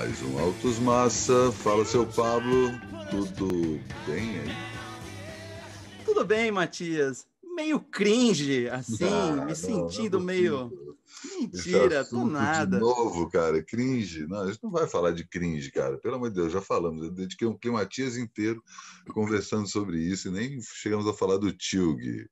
mais um Autos Massa. Fala, seu Pablo, tudo bem aí? Tudo bem, Matias. Meio cringe, assim, ah, me não, sentindo não é meio. Mentira, do nada. De novo, cara, é cringe. Não, a gente não vai falar de cringe, cara. Pelo amor de Deus, já falamos. Eu dediquei um Matias inteiro conversando sobre isso e nem chegamos a falar do Tilg.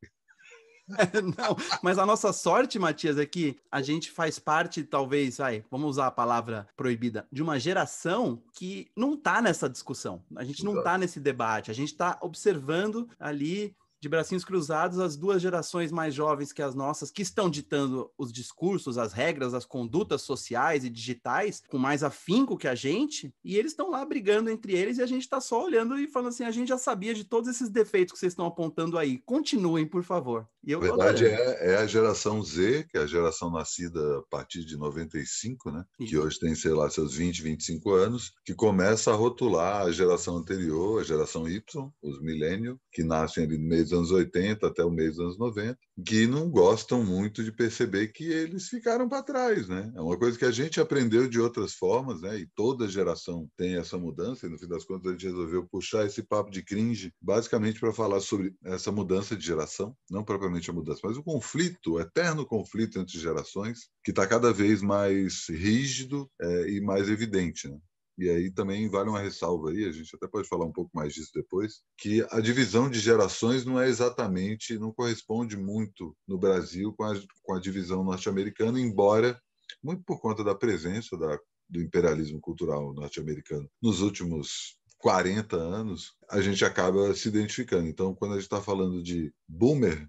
não, mas a nossa sorte, Matias, é que a gente faz parte, talvez, vai, vamos usar a palavra proibida, de uma geração que não está nessa discussão. A gente não está nesse debate. A gente está observando ali de bracinhos cruzados as duas gerações mais jovens que as nossas, que estão ditando os discursos, as regras, as condutas sociais e digitais com mais afinco que a gente, e eles estão lá brigando entre eles e a gente está só olhando e falando assim: a gente já sabia de todos esses defeitos que vocês estão apontando aí, continuem, por favor. E eu verdade é, é a geração Z, que é a geração nascida a partir de 95, né? Isso. Que hoje tem, sei lá, seus 20, 25 anos, que começa a rotular a geração anterior, a geração Y, os milênio, que nascem ali no meio dos anos 80 até o meio dos anos 90, que não gostam muito de perceber que eles ficaram para trás, né? É uma coisa que a gente aprendeu de outras formas, né? E toda geração tem essa mudança, e no fim das contas a gente resolveu puxar esse papo de cringe basicamente para falar sobre essa mudança de geração, não propriamente a mudança, mas o conflito, o eterno conflito entre gerações, que está cada vez mais rígido é, e mais evidente, né? e aí também vale uma ressalva aí, a gente até pode falar um pouco mais disso depois, que a divisão de gerações não é exatamente, não corresponde muito no Brasil com a, com a divisão norte-americana, embora, muito por conta da presença da, do imperialismo cultural norte-americano nos últimos 40 anos, a gente acaba se identificando. Então, quando a gente está falando de boomer,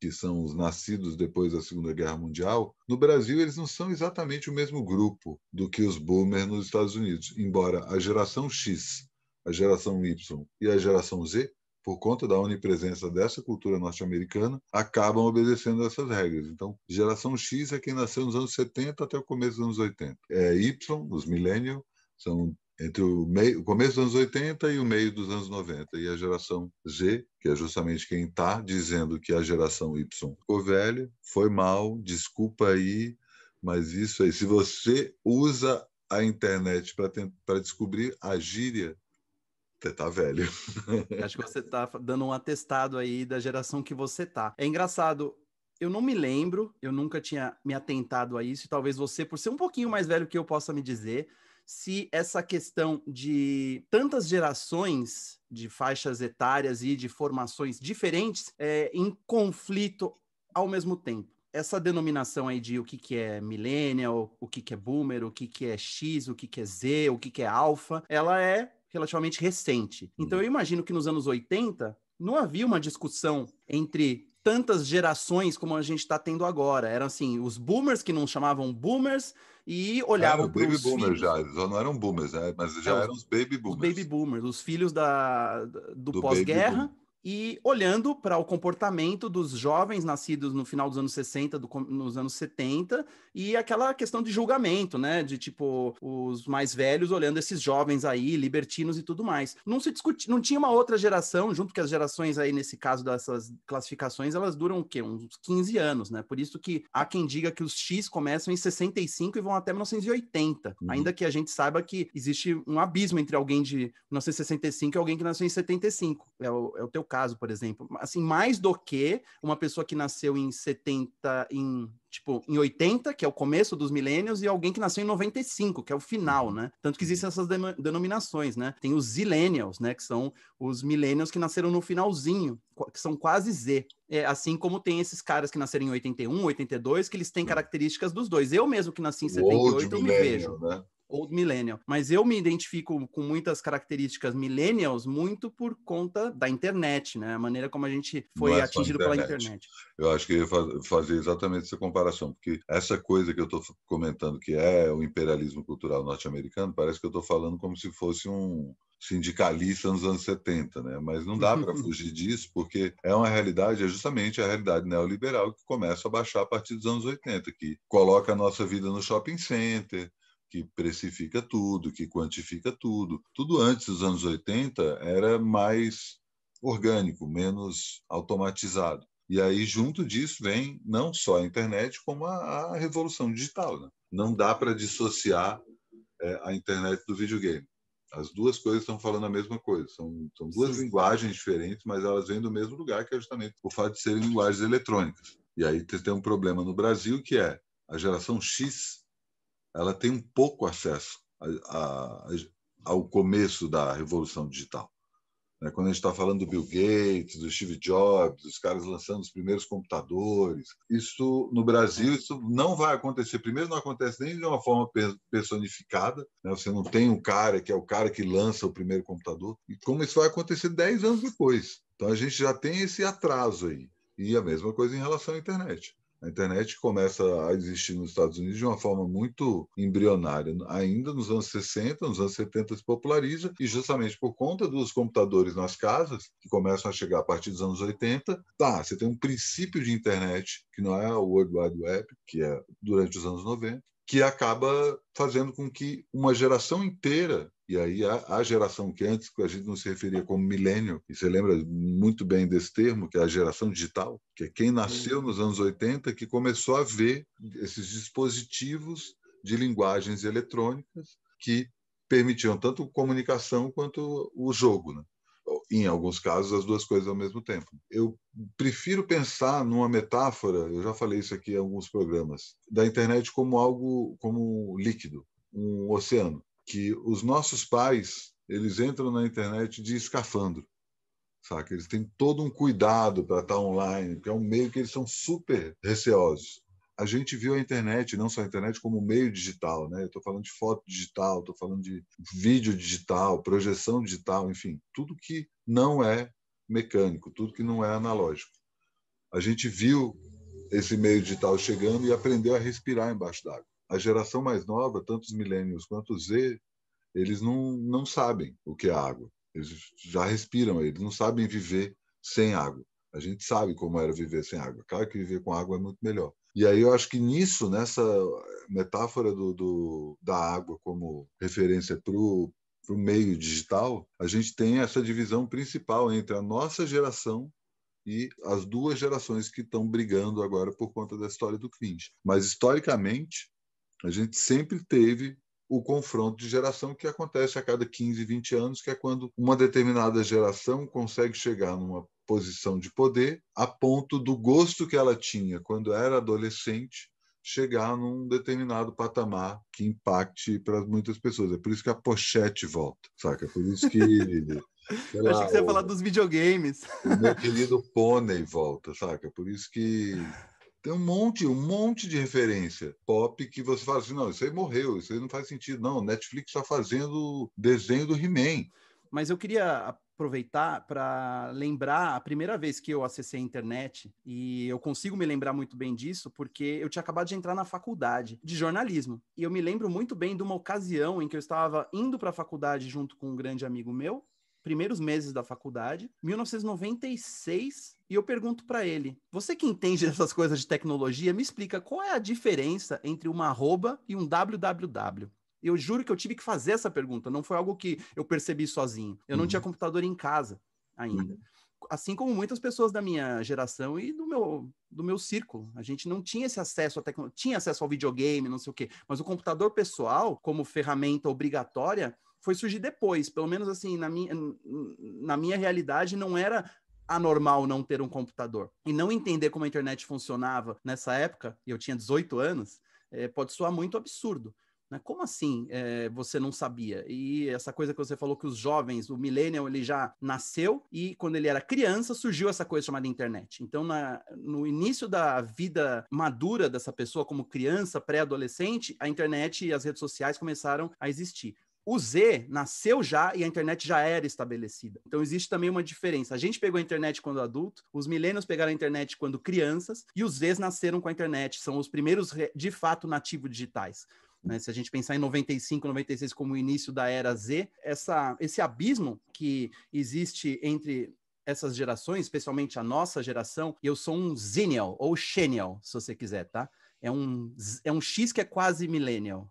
que são os nascidos depois da Segunda Guerra Mundial, no Brasil eles não são exatamente o mesmo grupo do que os boomers nos Estados Unidos, embora a geração X, a geração Y e a geração Z, por conta da onipresença dessa cultura norte-americana, acabam obedecendo essas regras. Então, geração X é quem nasceu nos anos 70 até o começo dos anos 80. É Y, os millennials, são entre o, meio, o começo dos anos 80 e o meio dos anos 90. E a geração Z, que é justamente quem está dizendo que a geração Y ficou velha, foi mal, desculpa aí, mas isso aí. Se você usa a internet para descobrir a gíria, você tá velho. Acho que você tá dando um atestado aí da geração que você tá. É engraçado, eu não me lembro, eu nunca tinha me atentado a isso, e talvez você, por ser um pouquinho mais velho que eu, possa me dizer se essa questão de tantas gerações de faixas etárias e de formações diferentes é, em conflito ao mesmo tempo. Essa denominação aí de o que, que é millennial, o que, que é boomer, o que, que é X, o que, que é Z, o que, que é alfa, ela é relativamente recente. Uhum. Então eu imagino que nos anos 80 não havia uma discussão entre tantas gerações como a gente está tendo agora. Eram assim, os boomers que não chamavam boomers, e ah, olhavam para os boomer filhos... já, eles não eram boomers, né? mas já é, eram os baby boomers. Os baby boomers, os filhos da, do, do pós-guerra e olhando para o comportamento dos jovens nascidos no final dos anos 60, do, nos anos 70, e aquela questão de julgamento, né? De tipo, os mais velhos olhando esses jovens aí, libertinos e tudo mais. Não se discutia, não tinha uma outra geração, junto que as gerações aí, nesse caso dessas classificações, elas duram o quê? Uns 15 anos, né? Por isso que há quem diga que os X começam em 65 e vão até 1980. Uhum. Ainda que a gente saiba que existe um abismo entre alguém de 1965 e alguém que nasceu em 75. É o, é o teu caso, por exemplo, assim, mais do que uma pessoa que nasceu em 70, em tipo, em 80, que é o começo dos milênios, e alguém que nasceu em 95, que é o final, uhum. né? Tanto que existem essas denominações, né? Tem os zillennials, né? Que são os milênios que nasceram no finalzinho, que são quase Z. É, assim como tem esses caras que nasceram em 81, 82, que eles têm uhum. características dos dois. Eu mesmo que nasci em 78, eu me vejo. Né? old millennial. Mas eu me identifico com muitas características millennials muito por conta da internet, né? A maneira como a gente foi é atingido internet. pela internet. Eu acho que eu ia fazer exatamente essa comparação, porque essa coisa que eu estou comentando que é o imperialismo cultural norte-americano, parece que eu estou falando como se fosse um sindicalista nos anos 70, né? Mas não dá para fugir disso, porque é uma realidade, é justamente a realidade neoliberal que começa a baixar a partir dos anos 80, que coloca a nossa vida no shopping center, que precifica tudo, que quantifica tudo. Tudo antes dos anos 80 era mais orgânico, menos automatizado. E aí, junto disso, vem não só a internet, como a, a revolução digital. Né? Não dá para dissociar é, a internet do videogame. As duas coisas estão falando a mesma coisa. São, são duas Sim. linguagens diferentes, mas elas vêm do mesmo lugar, que é justamente o fato de serem linguagens eletrônicas. E aí tem um problema no Brasil, que é a geração X ela tem um pouco acesso a, a, ao começo da revolução digital. Né? Quando a gente está falando do Bill Gates, do Steve Jobs, dos caras lançando os primeiros computadores, isso no Brasil isso não vai acontecer. Primeiro, não acontece nem de uma forma personificada. Né? Você não tem um cara que é o cara que lança o primeiro computador. E como isso vai acontecer 10 anos depois? Então a gente já tem esse atraso aí. E a mesma coisa em relação à internet. A internet começa a existir nos Estados Unidos de uma forma muito embrionária. Ainda nos anos 60, nos anos 70 se populariza, e justamente por conta dos computadores nas casas, que começam a chegar a partir dos anos 80, tá, você tem um princípio de internet, que não é o World Wide Web, que é durante os anos 90, que acaba fazendo com que uma geração inteira e aí a, a, geração que antes a gente não se referia como milênio, e você lembra muito bem desse termo, que é a geração digital, que é quem nasceu nos anos 80 que começou a ver esses dispositivos de linguagens eletrônicas que permitiam tanto comunicação quanto o jogo. Né? em alguns casos, as duas coisas ao mesmo tempo. Eu prefiro pensar numa metáfora, eu já falei isso aqui em alguns programas, da internet como algo, como líquido, um oceano, que os nossos pais, eles entram na internet de escafandro, saca? Eles têm todo um cuidado para estar tá online, que é um meio que eles são super receosos a gente viu a internet, não só a internet, como meio digital, né? estou falando de foto digital, estou falando de vídeo digital, projeção digital, enfim, tudo que não é mecânico, tudo que não é analógico. A gente viu esse meio digital chegando e aprendeu a respirar embaixo d'água. A geração mais nova, tanto os milênios quanto os Z, eles não, não sabem o que é água. Eles já respiram, eles não sabem viver sem água. A gente sabe como era viver sem água. Claro que viver com água é muito melhor. E aí eu acho que nisso, nessa metáfora do, do da água como referência para o meio digital, a gente tem essa divisão principal entre a nossa geração e as duas gerações que estão brigando agora por conta da história do cringe. Mas historicamente, a gente sempre teve o confronto de geração que acontece a cada 15, 20 anos, que é quando uma determinada geração consegue chegar numa posição de poder a ponto do gosto que ela tinha quando era adolescente chegar num determinado patamar que impacte para muitas pessoas. É por isso que a pochete volta, saca? É por isso que Sei lá, eu achei que você ia falar dos videogames. O meu querido pônei volta, saca? É por isso que tem um monte, um monte de referência pop que você fala assim, não, isso aí morreu, isso aí não faz sentido. Não, Netflix está fazendo desenho do He-Man. Mas eu queria aproveitar para lembrar a primeira vez que eu acessei a internet, e eu consigo me lembrar muito bem disso, porque eu tinha acabado de entrar na faculdade de jornalismo. E eu me lembro muito bem de uma ocasião em que eu estava indo para a faculdade junto com um grande amigo meu, primeiros meses da faculdade, 1996, e eu pergunto para ele: "Você que entende dessas coisas de tecnologia, me explica qual é a diferença entre uma arroba e um www?" Eu juro que eu tive que fazer essa pergunta, não foi algo que eu percebi sozinho. Eu não uhum. tinha computador em casa ainda. assim como muitas pessoas da minha geração e do meu, do meu círculo. A gente não tinha esse acesso à tecnologia, tinha acesso ao videogame, não sei o quê, mas o computador pessoal, como ferramenta obrigatória, foi surgir depois. Pelo menos assim, na minha, na minha realidade, não era anormal não ter um computador. E não entender como a internet funcionava nessa época, e eu tinha 18 anos, é, pode soar muito absurdo. Né? Como assim é, você não sabia? E essa coisa que você falou que os jovens, o millennial, ele já nasceu e quando ele era criança surgiu essa coisa chamada internet. Então, na, no início da vida madura dessa pessoa como criança, pré-adolescente, a internet e as redes sociais começaram a existir. O Z nasceu já e a internet já era estabelecida. Então existe também uma diferença. A gente pegou a internet quando adulto, os milênios pegaram a internet quando crianças e os Zs nasceram com a internet, são os primeiros de fato nativos digitais. Né? Se a gente pensar em 95, 96 como o início da era Z, essa, esse abismo que existe entre essas gerações, especialmente a nossa geração, eu sou um Zinnial ou Xenial, se você quiser, tá? É um, é um X que é quase millennial,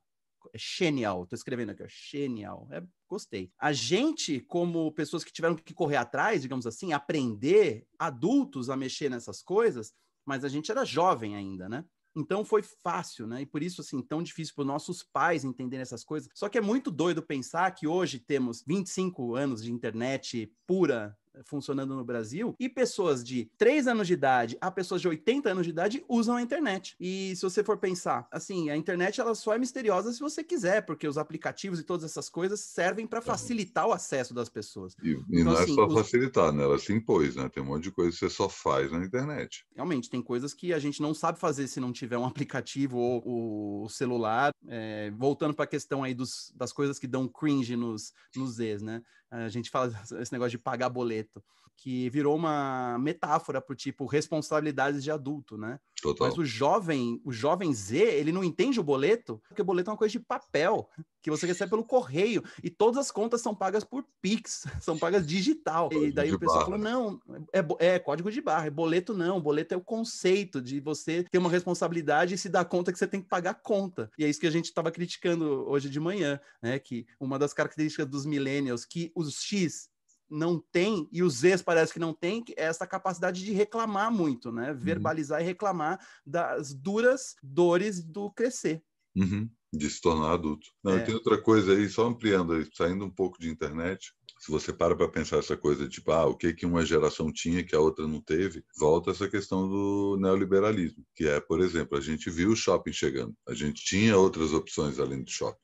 é genial. Tô escrevendo aqui, ó. Genial. É, gostei. A gente, como pessoas que tiveram que correr atrás, digamos assim, aprender, adultos a mexer nessas coisas, mas a gente era jovem ainda, né? Então foi fácil, né? E por isso, assim, tão difícil para os nossos pais entenderem essas coisas. Só que é muito doido pensar que hoje temos 25 anos de internet pura funcionando no Brasil, e pessoas de 3 anos de idade a pessoas de 80 anos de idade usam a internet. E se você for pensar, assim, a internet ela só é misteriosa se você quiser, porque os aplicativos e todas essas coisas servem para tá facilitar o acesso das pessoas. E, e então, não é assim, é só os... facilitar, né? Ela se impôs, né? Tem um monte de coisa que você só faz na internet. Realmente, tem coisas que a gente não sabe fazer se não tiver um aplicativo ou o celular. É, voltando para a questão aí dos, das coisas que dão cringe nos, nos ex, né? a gente fala esse negócio de pagar boleto, que virou uma metáfora o tipo responsabilidades de adulto, né? Total. Mas o jovem, o jovem Z, ele não entende o boleto, porque o boleto é uma coisa de papel, que você recebe pelo correio, e todas as contas são pagas por Pix, são pagas digital. e daí o pessoal fala falou: não, é, é, código de barra, é boleto não, boleto é o conceito de você ter uma responsabilidade e se dar conta que você tem que pagar a conta. E é isso que a gente estava criticando hoje de manhã, né? Que uma das características dos millennials, que os X não têm, e os Zs parece que não têm, é essa capacidade de reclamar muito, né? Uhum. Verbalizar uhum. e reclamar das duras dores do crescer. Uhum. De se tornar adulto. Não, é. Tem outra coisa aí, só ampliando, aí, saindo um pouco de internet, se você para para pensar essa coisa de tipo, ah, o que que uma geração tinha que a outra não teve, volta essa questão do neoliberalismo, que é, por exemplo, a gente viu o shopping chegando, a gente tinha outras opções além do shopping.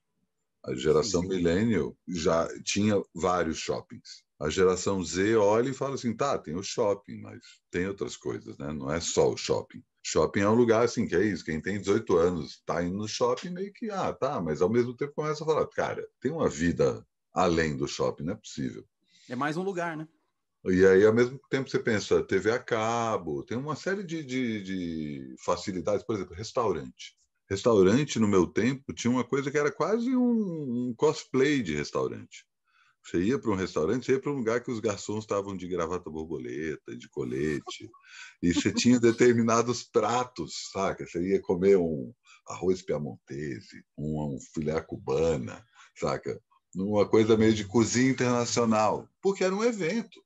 A geração sim, sim. millennial já tinha vários shoppings. A geração Z olha e fala assim, tá, tem o shopping, mas tem outras coisas, né? Não é só o shopping. Shopping é um lugar assim, que é isso, quem tem 18 anos tá indo no shopping meio que, ah, tá, mas ao mesmo tempo começa a falar, cara, tem uma vida além do shopping, não é possível. É mais um lugar, né? E aí, ao mesmo tempo, você pensa, TV a cabo, tem uma série de, de, de facilidades, por exemplo, restaurante. Restaurante, no meu tempo, tinha uma coisa que era quase um, um cosplay de restaurante. Você ia para um restaurante, você ia para um lugar que os garçons estavam de gravata borboleta, de colete, e você tinha determinados pratos, saca? Você ia comer um arroz piamontese, um, um filé cubana, saca? Uma coisa meio de cozinha internacional, porque era um evento.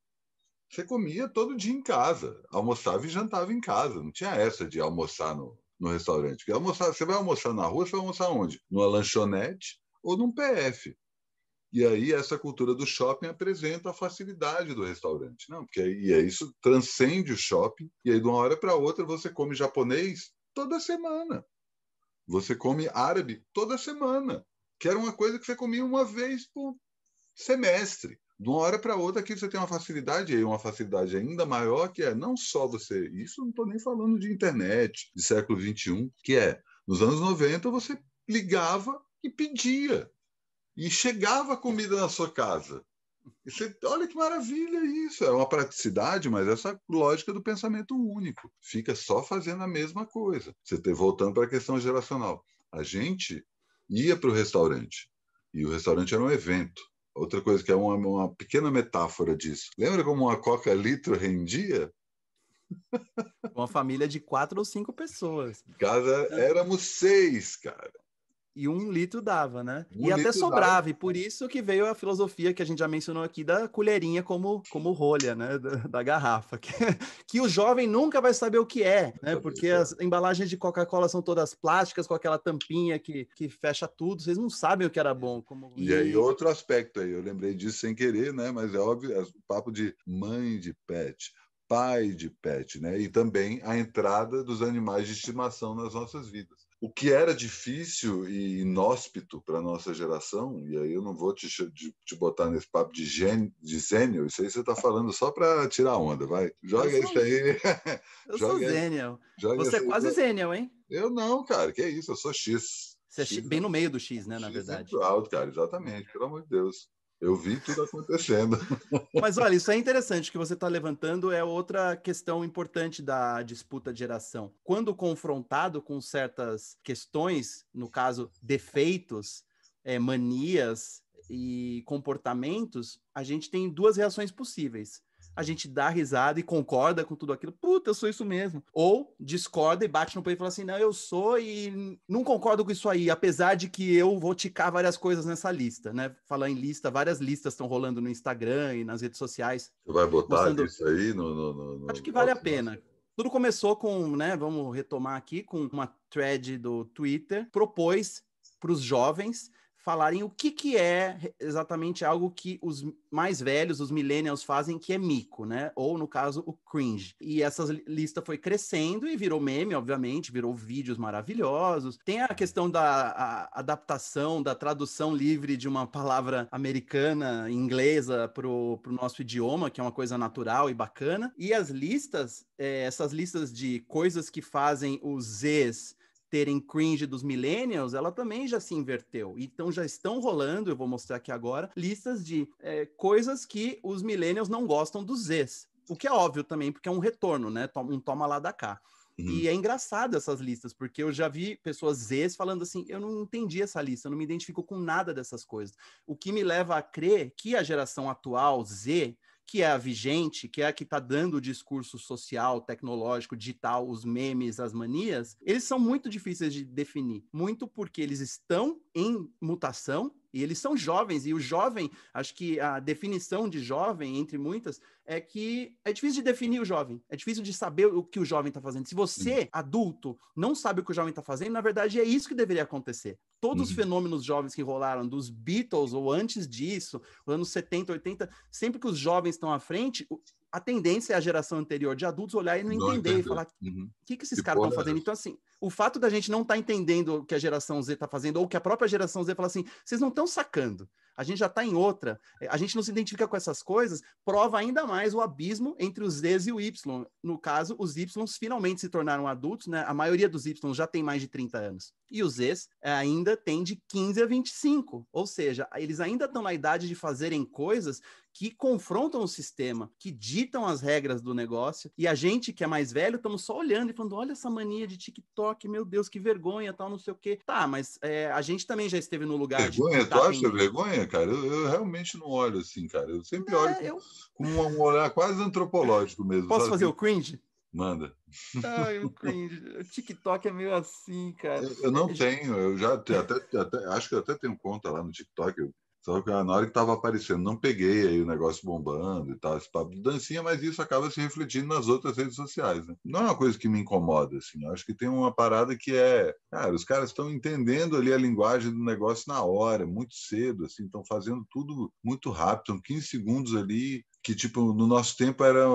Você comia todo dia em casa, almoçava e jantava em casa, não tinha essa de almoçar no, no restaurante. Porque almoçar, você vai almoçar na rua, você vai almoçar onde? Numa lanchonete ou num PF. E aí essa cultura do shopping apresenta a facilidade do restaurante, não? Porque aí é isso transcende o shopping e aí de uma hora para outra você come japonês toda semana. Você come árabe toda semana, que era uma coisa que você comia uma vez por semestre de uma hora para outra aqui você tem uma facilidade e uma facilidade ainda maior que é não só você, isso não estou nem falando de internet de século 21, que é nos anos 90 você ligava e pedia e chegava comida na sua casa. Você, olha que maravilha isso, é uma praticidade, mas essa lógica do pensamento único fica só fazendo a mesma coisa. Você voltando para a questão geracional, a gente ia para o restaurante e o restaurante era um evento outra coisa que é uma, uma pequena metáfora disso. Lembra como uma Coca litro rendia? Uma família de quatro ou cinco pessoas. em Casa éramos seis, cara. E um litro dava, né? Um e até sobrava, dava. e por isso que veio a filosofia que a gente já mencionou aqui da colherinha como, como rolha, né? Da, da garrafa. Que, que, o jovem nunca vai saber o que é, né? Porque é. as embalagens de Coca-Cola são todas plásticas, com aquela tampinha que, que fecha tudo, vocês não sabem o que era bom. Como... E... aí, outro aspecto aí, eu lembrei disso sem querer, né? Mas é óbvio, é o papo de mãe de pet pai de pet, né? E também a entrada dos animais de estimação nas nossas vidas o que era difícil e inóspito para a nossa geração, e aí eu não vou te, te botar nesse papo de, gênio, de zênio, isso aí você está falando só para tirar onda, vai. Joga isso aí. Eu sou zênio. Você é quase zênio, hein? Eu não, cara, que é isso, eu sou X. Você é X, bem é no meio do X, né, X na é verdade. É muito alto, cara, exatamente, pelo amor de Deus. Eu vi tudo acontecendo. Mas olha, isso é interessante que você está levantando, é outra questão importante da disputa de geração. Quando confrontado com certas questões, no caso, defeitos, é, manias e comportamentos, a gente tem duas reações possíveis a gente dá risada e concorda com tudo aquilo. Puta, eu sou isso mesmo. Ou discorda e bate no peito e fala assim: não, eu sou e não concordo com isso aí, apesar de que eu vou ticar várias coisas nessa lista, né? Falar em lista, várias listas estão rolando no Instagram e nas redes sociais. vai botar mostrando... isso aí no, no, no, Acho que vale a pena. Tudo começou com, né? Vamos retomar aqui com uma thread do Twitter propôs para os jovens falarem o que, que é exatamente algo que os mais velhos, os millennials, fazem que é mico, né? Ou, no caso, o cringe. E essa lista foi crescendo e virou meme, obviamente, virou vídeos maravilhosos. Tem a questão da a adaptação, da tradução livre de uma palavra americana, inglesa, para o nosso idioma, que é uma coisa natural e bacana. E as listas, é, essas listas de coisas que fazem os Zs terem cringe dos millennials, ela também já se inverteu. Então já estão rolando, eu vou mostrar aqui agora, listas de é, coisas que os millennials não gostam dos Zs. O que é óbvio também, porque é um retorno, né? Um toma lá da cá. Uhum. E é engraçado essas listas, porque eu já vi pessoas Zs falando assim: eu não entendi essa lista, eu não me identifico com nada dessas coisas. O que me leva a crer que a geração atual Z que é a vigente, que é a que está dando o discurso social, tecnológico, digital, os memes, as manias, eles são muito difíceis de definir. Muito porque eles estão em mutação e eles são jovens, e o jovem, acho que a definição de jovem, entre muitas, é que é difícil de definir o jovem, é difícil de saber o que o jovem está fazendo. Se você, uhum. adulto, não sabe o que o jovem está fazendo, na verdade é isso que deveria acontecer. Todos uhum. os fenômenos jovens que rolaram, dos Beatles ou antes disso, anos 70, 80, sempre que os jovens estão à frente, a tendência é a geração anterior de adultos olhar e não, entender e falar uhum. o que, que esses caras estão fazendo. Né? Então, assim, o fato da gente não estar tá entendendo o que a geração Z está fazendo, ou que a própria geração Z fala assim, vocês não estão sacando a gente já está em outra. É, a gente não se identifica com essas coisas, prova ainda mais o abismo entre os z e o Y. No caso, os Y finalmente se tornaram adultos, né? A maioria dos Y já tem mais de 30 anos. E os z é, ainda tem de 15 a 25. Ou seja, eles ainda estão na idade de fazerem coisas que confrontam o sistema, que ditam as regras do negócio. E a gente que é mais velho, estamos só olhando e falando: olha essa mania de TikTok, meu Deus, que vergonha, tal, não sei o quê. Tá, mas é, a gente também já esteve no lugar vergonha, de. Vergonha? Tu acha vergonha, cara? Eu, eu realmente não olho assim, cara. Eu sempre não, olho é, com, eu... com, um olhar quase antropológico mesmo. Posso sabe? fazer o cringe? Manda. Ai, o cringe. O TikTok é meio assim, cara. Eu, eu não é, tenho, eu já até, até, até, acho que eu até tenho conta lá no TikTok, eu só que na hora que estava aparecendo, não peguei aí o negócio bombando e tal, esse papo de dancinha, mas isso acaba se refletindo nas outras redes sociais. Né? Não é uma coisa que me incomoda, assim. Eu acho que tem uma parada que é, cara, os caras estão entendendo ali a linguagem do negócio na hora, muito cedo, assim, estão fazendo tudo muito rápido, são 15 segundos ali que tipo no nosso tempo era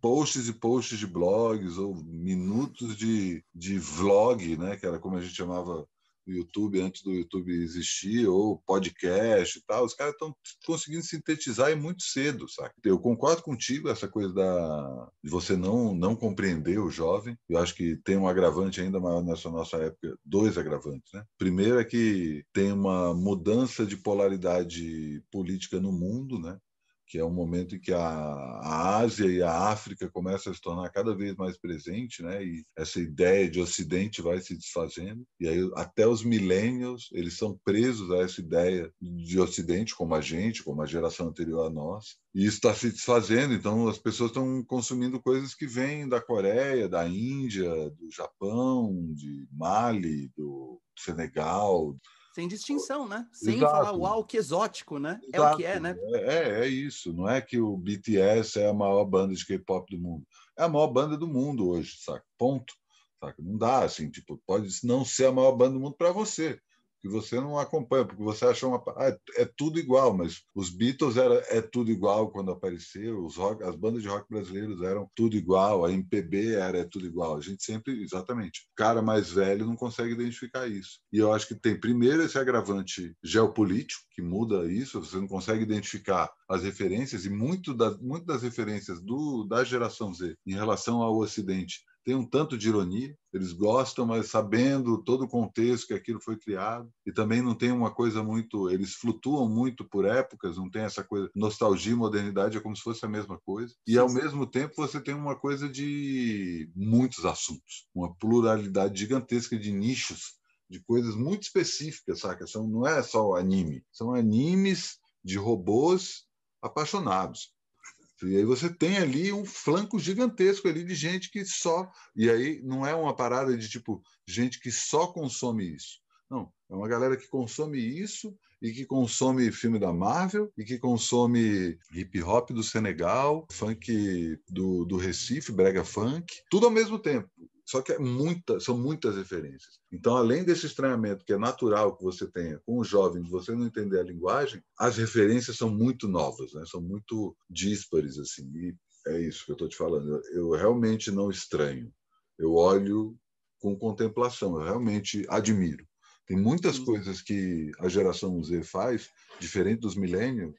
posts e posts de blogs ou minutos de, de vlog, né? Que era como a gente chamava YouTube antes do YouTube existir, ou podcast e tal, os caras estão conseguindo sintetizar e muito cedo, sabe? Eu concordo contigo essa coisa da de você não não compreender o jovem. Eu acho que tem um agravante ainda maior nessa nossa época, dois agravantes, né? Primeiro é que tem uma mudança de polaridade política no mundo, né? que é um momento em que a, a Ásia e a África começam a se tornar cada vez mais presente, né? E essa ideia de Ocidente vai se desfazendo. E aí até os milênios eles são presos a essa ideia de Ocidente como a gente, como a geração anterior a nós. E isso está se desfazendo. Então as pessoas estão consumindo coisas que vêm da Coreia, da Índia, do Japão, de Mali, do Senegal sem distinção, né? Sem Exato. falar, uau, que exótico, né? Exato. É o que é, né? É, é, é isso. Não é que o BTS é a maior banda de K-pop do mundo. É a maior banda do mundo hoje, saca? Ponto. Saca? Não dá, assim, tipo, pode não ser a maior banda do mundo para você que você não acompanha, porque você acha uma. Ah, é, é tudo igual, mas os Beatles era é tudo igual quando apareceu, os rock, as bandas de rock brasileiros eram tudo igual, a MPB era é tudo igual. A gente sempre, exatamente. O cara mais velho não consegue identificar isso. E eu acho que tem primeiro esse agravante geopolítico, que muda isso, você não consegue identificar as referências, e muito das, muito das referências do, da geração Z em relação ao Ocidente tem um tanto de ironia, eles gostam, mas sabendo todo o contexto que aquilo foi criado, e também não tem uma coisa muito, eles flutuam muito por épocas, não tem essa coisa, nostalgia e modernidade é como se fosse a mesma coisa, e ao mesmo tempo você tem uma coisa de muitos assuntos, uma pluralidade gigantesca de nichos, de coisas muito específicas, saca? São, não é só anime, são animes de robôs apaixonados. E aí você tem ali um flanco gigantesco ali de gente que só. E aí não é uma parada de tipo gente que só consome isso. Não, é uma galera que consome isso e que consome filme da Marvel e que consome hip hop do Senegal, funk do, do Recife, brega funk, tudo ao mesmo tempo. Só que é muita, são muitas referências. Então, além desse estranhamento que é natural que você tenha com os jovens, você não entender a linguagem, as referências são muito novas, né? são muito díspares. Assim, e é isso que eu estou te falando. Eu, eu realmente não estranho. Eu olho com contemplação, eu realmente admiro. Tem muitas coisas que a geração Z faz, diferente dos milênios,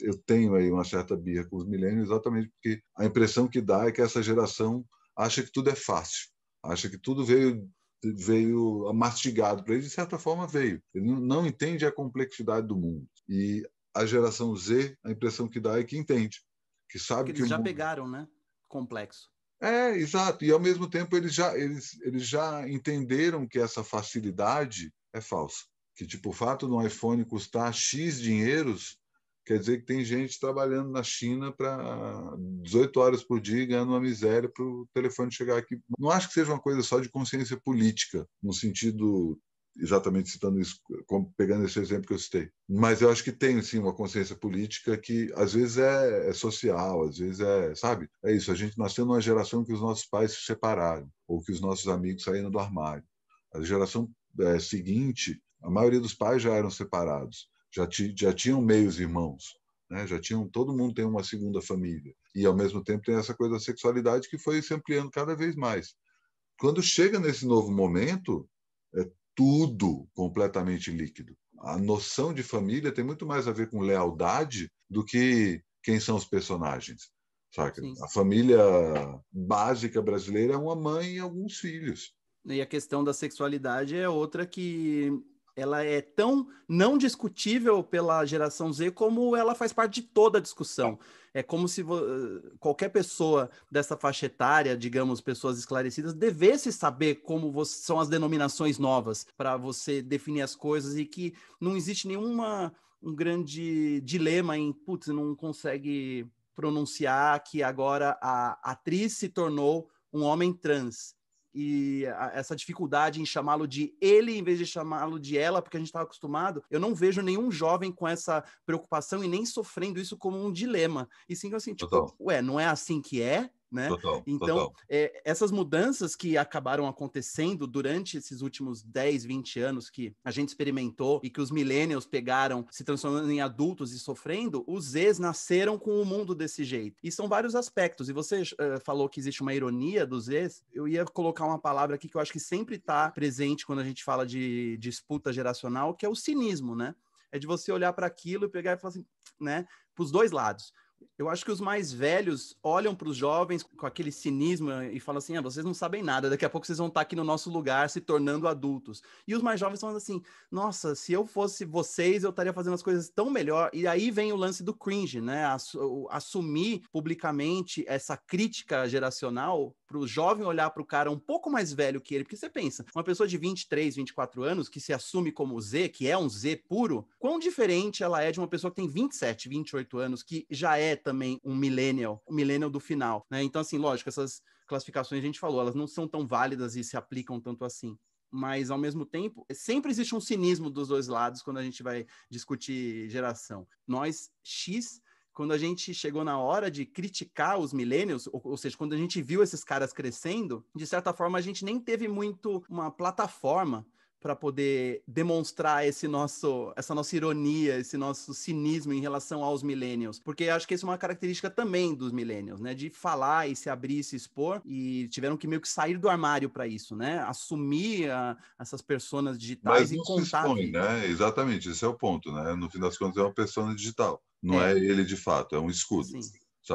eu tenho aí uma certa birra com os milênios exatamente porque a impressão que dá é que essa geração acha que tudo é fácil acha que tudo veio veio mastigado para ele, de certa forma veio. Ele não entende a complexidade do mundo. E a geração Z, a impressão que dá é que entende, que sabe Porque que eles já mundo... pegaram, né? Complexo. É, exato. E ao mesmo tempo eles já eles, eles já entenderam que essa facilidade é falsa, que tipo o fato um iPhone custar x dinheiros Quer dizer que tem gente trabalhando na China para 18 horas por dia ganhando uma miséria para o telefone chegar aqui. Não acho que seja uma coisa só de consciência política, no sentido exatamente citando isso, pegando esse exemplo que eu citei. Mas eu acho que tem, sim, uma consciência política que às vezes é, é, social, às vezes é, sabe? É isso, a gente nasceu numa geração que os nossos pais se separaram, ou que os nossos amigos saíram do armário. A geração é, seguinte, a maioria dos pais já eram separados já, já tinham meios irmãos, né? já tinham, todo mundo tem uma segunda família. E, ao mesmo tempo, tem essa coisa da sexualidade que foi se ampliando cada vez mais. Quando chega nesse novo momento, é tudo completamente líquido. A noção de família tem muito mais a ver com lealdade do que quem são os personagens. Saca? A família básica brasileira é uma mãe e alguns filhos. E a questão da sexualidade é outra que ela é tão não discutível pela geração Z como ela faz parte de toda a discussão. É como se eh, qualquer pessoa dessa faixa etária, digamos, pessoas esclarecidas, devesse saber como são as denominações novas para você definir as coisas e que não existe nenhuma um grande dilema em, putz, não consegue pronunciar que agora a atriz se tornou um homem trans e a, essa dificuldade em chamá-lo de ele em vez de chamá-lo de ela, porque a gente estava acostumado, eu não vejo nenhum jovem com essa preocupação e nem sofrendo isso como um dilema. E sim assim, tipo, ué, não é assim que é? né? Total, então, total. É, essas mudanças que acabaram acontecendo durante esses últimos 10, 20 anos que a gente experimentou e que os millennials pegaram, se transformando em adultos e sofrendo, os Zs nasceram com o mundo desse jeito. E são vários aspectos. E você uh, falou que existe uma ironia dos Zs. Eu ia colocar uma palavra aqui que eu acho que sempre está presente quando a gente fala de, de disputa geracional, que é o cinismo, né? É de você olhar para aquilo e pegar e falar assim, né? Para os dois lados eu acho que os mais velhos olham para os jovens com aquele cinismo e falam assim: ah, vocês não sabem nada, daqui a pouco vocês vão estar tá aqui no nosso lugar se tornando adultos. E os mais jovens falam assim: nossa, se eu fosse vocês, eu estaria fazendo as coisas tão melhor. E aí vem o lance do cringe, né? Assumir publicamente essa crítica geracional para o jovem olhar para o cara um pouco mais velho que ele, porque você pensa, uma pessoa de 23, 24 anos que se assume como Z, que é um Z puro, quão diferente ela é de uma pessoa que tem 27, 28 anos, que já é também um millennial, um millennial do final, né? Então, assim, lógico, essas classificações a gente falou, elas não são tão válidas e se aplicam tanto assim mas ao mesmo tempo, sempre existe um cinismo dos dois lados quando a gente vai discutir geração. Nós, X, quando a gente chegou na hora de criticar os millennials, ou, ou, seja, quando a gente viu esses caras crescendo, de certa forma a gente nem teve muito uma plataforma para poder demonstrar esse nosso, essa nossa ironia, esse nosso cinismo em relação aos millennials, porque acho que isso é uma característica também dos millennials, né, de falar e se abrir, se expor e tiveram que meio que sair do armário para isso, né, assumir a, ah, essas personas digitais Mas e contar. Se expõe, né? Exatamente, esse é o ponto, né? No fim das contas é uma persona digital, não é, é ele de fato, é um escudo. Sim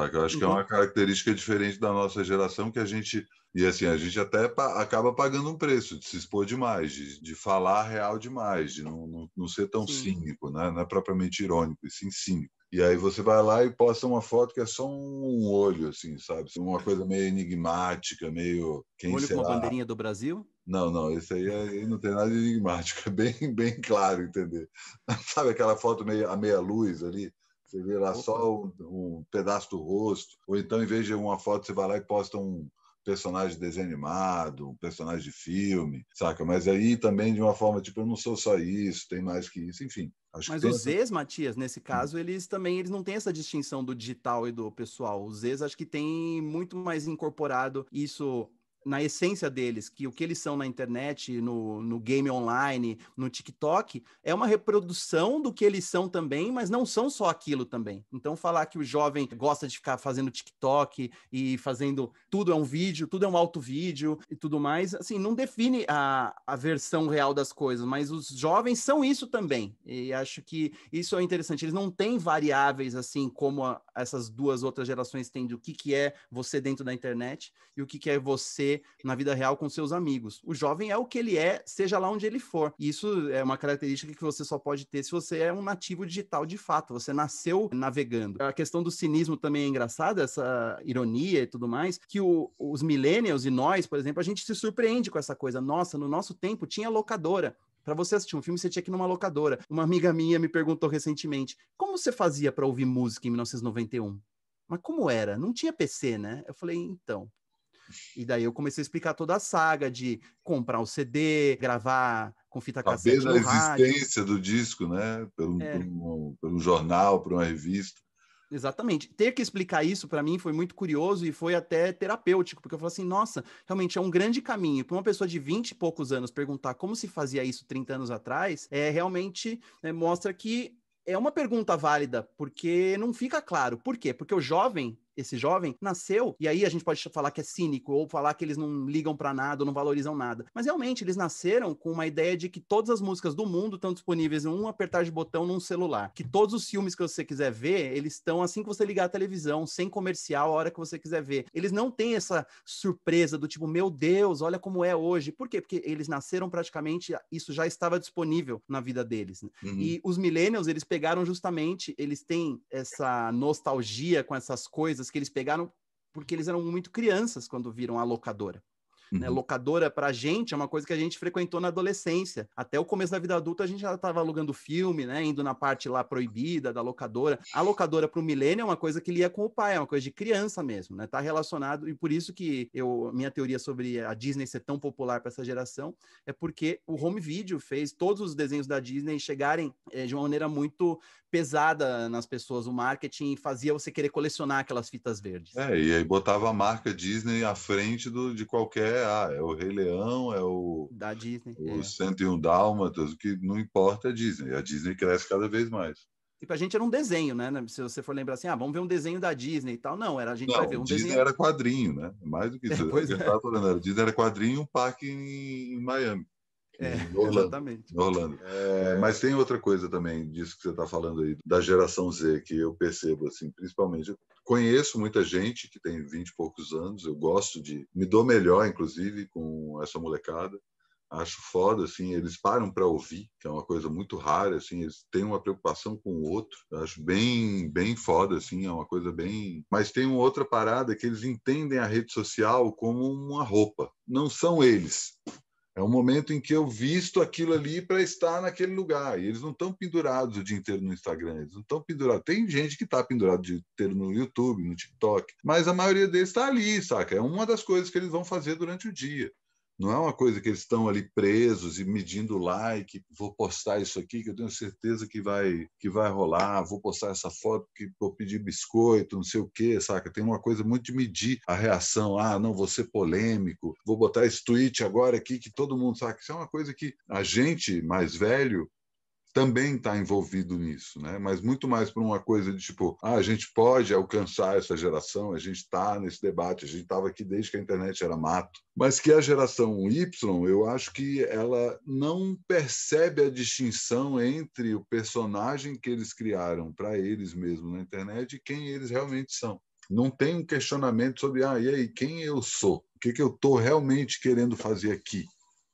que Eu acho uhum. que é uma uhum. característica diferente da nossa geração que a gente. E assim, a gente até pa acaba pagando um preço de se expor demais, de, de falar real demais, de não, não, não ser tão sim. cínico, né? não é propriamente irônico, e sim cínico. E aí você vai lá e posta uma foto que é só um olho, assim, sabe? Assim, uma coisa meio enigmática, meio. Quem olho será? com a bandeirinha do Brasil? Não, não, esse aí, é, não tem nada de enigmático, é bem, bem claro, entender. Sabe aquela foto meio a meia luz ali? Você vê lá só um, um, pedaço do rosto, ou então, em vez de uma foto, você vai lá e posta um personagem desanimado, um personagem de filme, saca? Mas aí também de uma forma tipo, eu não sou só isso, tem mais que isso, enfim. Acho Mas os Zs, Matias, nesse hum. caso, eles também eles não têm essa distinção do digital e do pessoal. Os Zs acho que tem muito mais incorporado isso na essência deles, que o que eles são na internet, no, no game online, no TikTok, é uma reprodução do que eles são também, mas não são só aquilo também. Então, falar que o jovem gosta de ficar fazendo TikTok e fazendo tudo é um vídeo, tudo é um alto vídeo e tudo mais, assim, não define a, a versão real das coisas, mas os jovens são isso também. E acho que isso é interessante. Eles não têm variáveis assim como a, essas duas outras gerações têm do que, que é você dentro da internet e o que, que é você na vida real com seus amigos. O jovem é o que ele é, seja lá onde ele for. E isso é uma característica que você só pode ter se você é um nativo digital de fato, você nasceu navegando. A questão do cinismo também é engraçada, essa ironia e tudo mais, que o, os millennials e nós, por exemplo, a gente se surpreende com essa coisa. Nossa, no nosso tempo tinha locadora. Para você assistir um filme, você tinha que ir numa locadora. Uma amiga minha me perguntou recentemente: como você fazia para ouvir música em 1991? Mas como era? Não tinha PC, né? Eu falei, então, e daí eu comecei a explicar toda a saga de comprar o CD, gravar com fita Saber cassete. Saber a existência do disco, né? Pelo, é. pelo, jornal, para uma revista. Exatamente. Ter que explicar isso para mim foi muito curioso e foi até terapêutico, porque eu falei assim, nossa, realmente é um grande caminho. Para uma pessoa de 20 e poucos anos perguntar como se fazia isso 30 anos atrás, é realmente né, mostra que é uma pergunta válida, porque não fica claro. Por quê? Porque o jovem esse jovem, nasceu, e aí a gente pode falar que é cínico, ou falar que eles não ligam para nada, ou não valorizam nada. Mas realmente, eles nasceram com uma ideia de que todas as músicas do mundo estão disponíveis em um apertar de botão num celular. Que todos os filmes que você quiser ver, eles estão assim que você ligar a televisão, sem comercial, a hora que você quiser ver. Eles não têm essa surpresa do tipo, meu Deus, olha como é hoje. Por quê? Porque eles nasceram praticamente, isso já estava disponível na vida deles. Né? Uhum. E os millennials, eles pegaram justamente, eles têm essa nostalgia com essas coisas coisas que eles pegaram porque eles eram muito crianças quando viram a locadora. Né? Uhum. Né? Locadora para a gente é uma coisa que a gente frequentou na adolescência. Até o começo da vida adulta a gente já estava alugando filme, né? indo na parte lá proibida da locadora. A locadora para o milênio é uma coisa que lia com o pai, é uma coisa de criança mesmo, né? Tá relacionado e por isso que eu minha teoria sobre a Disney ser tão popular para essa geração é porque o home video fez todos os desenhos da Disney chegarem é, de uma maneira muito pesada nas pessoas o marketing fazia você querer colecionar aquelas fitas verdes. É, e aí botava a marca Disney à frente do, de qualquer. Ah, é o Rei Leão, é o. Da Disney. O é. 101 Dálmatas, o que não importa é a Disney. A Disney cresce cada vez mais. E tipo, pra gente era um desenho, né, né? Se você for lembrar assim, ah, vamos ver um desenho da Disney e tal. Não, era a gente não, vai ver um Disney desenho. era quadrinho, né? Mais do que é, isso. É, pois é. é. Falando, Disney era quadrinho um parque em, em Miami. É, Orlando, exatamente. Orlando. É. é, mas tem outra coisa também disso que você está falando aí, da geração Z, que eu percebo, assim, principalmente. Eu conheço muita gente que tem 20 e poucos anos, eu gosto de. Me dou melhor, inclusive, com essa molecada. Acho foda, assim, eles param para ouvir, que é uma coisa muito rara, assim, eles têm uma preocupação com o outro. acho bem, bem foda, assim, é uma coisa bem. Mas tem uma outra parada que eles entendem a rede social como uma roupa. Não são eles é um momento em que eu visto aquilo ali para estar naquele lugar. E eles não estão pendurados o dia inteiro no Instagram, eles não estão pendurados. Tem gente que está pendurado o dia inteiro no YouTube, no TikTok, mas a maioria deles está ali, saca? É uma das coisas que eles vão fazer durante o dia. Não é uma coisa que eles estão ali presos e medindo like, vou postar isso aqui que eu tenho certeza que vai que vai rolar, vou postar essa foto que vou pedir biscoito, não sei o quê, saca? Tem uma coisa muito de medir a reação. Ah, não, vou ser polêmico, vou botar esse tweet agora aqui que todo mundo sabe. Isso é uma coisa que a gente mais velho também está envolvido nisso, né? mas muito mais por uma coisa de tipo, ah, a gente pode alcançar essa geração, a gente está nesse debate, a gente estava aqui desde que a internet era mato, mas que a geração Y, eu acho que ela não percebe a distinção entre o personagem que eles criaram para eles mesmos na internet e quem eles realmente são. Não tem um questionamento sobre, ah, e aí, quem eu sou? O que, que eu estou realmente querendo fazer aqui?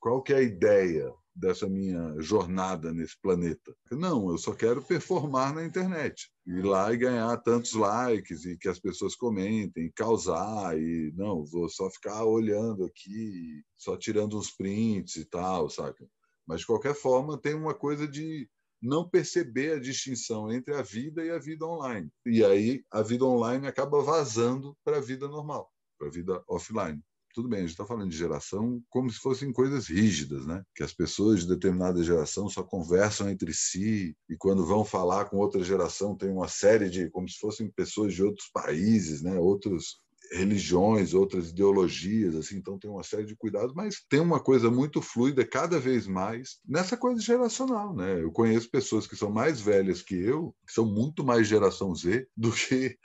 Qual que é a ideia? dessa minha jornada nesse planeta. Não, eu só quero performar na internet. Ir lá e ganhar tantos likes e que as pessoas comentem, causar e não, vou só ficar olhando aqui, só tirando uns prints e tal, saca? Mas de qualquer forma tem uma coisa de não perceber a distinção entre a vida e a vida online. E aí a vida online acaba vazando para a vida normal, para a vida offline tudo bem, a gente está falando de geração como se fossem coisas rígidas, né? Que as pessoas de determinada geração só conversam entre si e quando vão falar com outra geração tem uma série de como se fossem pessoas de outros países, né? Outros religiões, outras ideologias, assim, então tem uma série de cuidados, mas tem uma coisa muito fluida cada vez mais nessa coisa geracional, né? Eu conheço pessoas que são mais velhas que eu, que são muito mais geração Z do que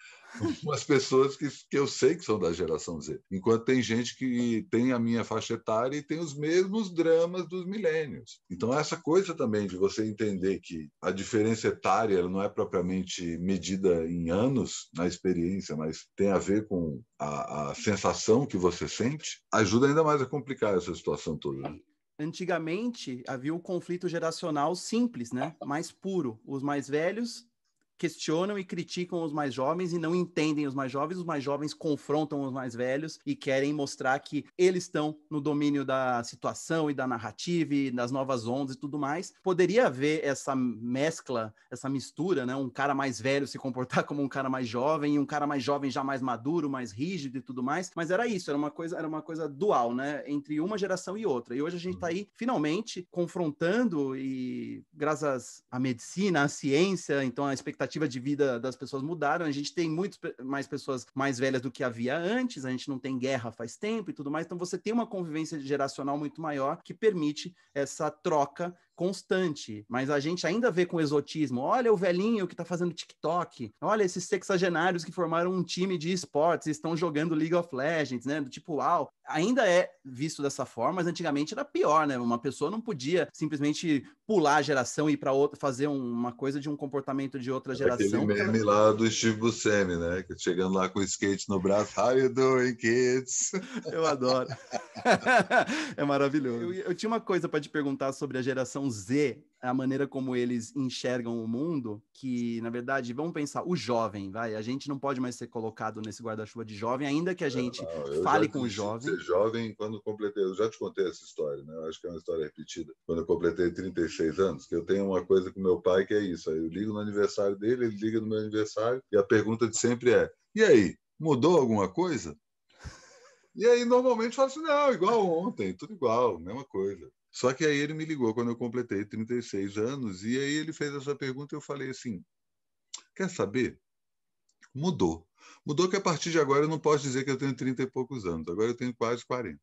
umas pessoas que, que eu sei que são da geração Z. Enquanto tem gente que tem a minha faixa etária e tem os mesmos dramas dos milênios. Então, essa coisa também de você entender que a diferença etária não é propriamente medida em anos na experiência, mas tem a ver com a, a sensação que você sente, ajuda ainda mais a complicar essa situação toda. Né? Antigamente havia o um conflito geracional simples, né? Mais puro. Os mais velhos questionam e criticam os mais jovens e não entendem os mais jovens. Os mais jovens confrontam os mais velhos e querem mostrar que eles estão no domínio da situação e da narrativa e das novas ondas e tudo mais. Poderia haver essa mescla, essa mistura, né? Um cara mais velho se comportar como um cara mais jovem e um cara mais jovem já mais maduro, mais rígido e tudo mais. Mas era isso, era uma coisa, era uma coisa dual, né? Entre uma geração e outra. E hoje a gente está uhum. aí finalmente confrontando e graças à medicina, à ciência, então a expectativa expectativa de vida das pessoas mudaram, a gente tem muito mais pessoas mais velhas do que havia antes, a gente não tem guerra faz tempo e tudo mais, então você tem uma convivência geracional muito maior que permite essa troca constante, mas a gente ainda vê com exotismo. Olha o velhinho que está fazendo TikTok, olha esses sexagenários que formaram um time de esportes e estão jogando League of Legends, né? Do tipo, uau, ainda é visto dessa forma, mas antigamente era pior, né? Uma pessoa não podia simplesmente pular a geração e ir para outra, fazer uma coisa de um comportamento de outra é geração. Aquele meme lá do Steve Buscemi, né? Chegando lá com o skate no braço, how you doing, kids? Eu adoro. é maravilhoso. Eu, eu tinha uma coisa para te perguntar sobre a geração geração Z, a maneira como eles enxergam o mundo, que na verdade, vamos pensar, o jovem, vai, a gente não pode mais ser colocado nesse guarda-chuva de jovem, ainda que a gente não, ah, fale com o jovem. Ser jovem quando completei, eu já te contei essa história, né? Eu acho que é uma história repetida. Quando eu completei 36 anos, que eu tenho uma coisa com meu pai que é isso, eu ligo no aniversário dele, ele liga no meu aniversário, e a pergunta de sempre é: "E aí, mudou alguma coisa?" E aí, normalmente, eu falo assim, não, igual ontem, tudo igual, mesma coisa. Só que aí ele me ligou quando eu completei 36 anos, e aí ele fez essa pergunta e eu falei assim: quer saber? Mudou. Mudou que a partir de agora eu não posso dizer que eu tenho 30 e poucos anos, agora eu tenho quase 40.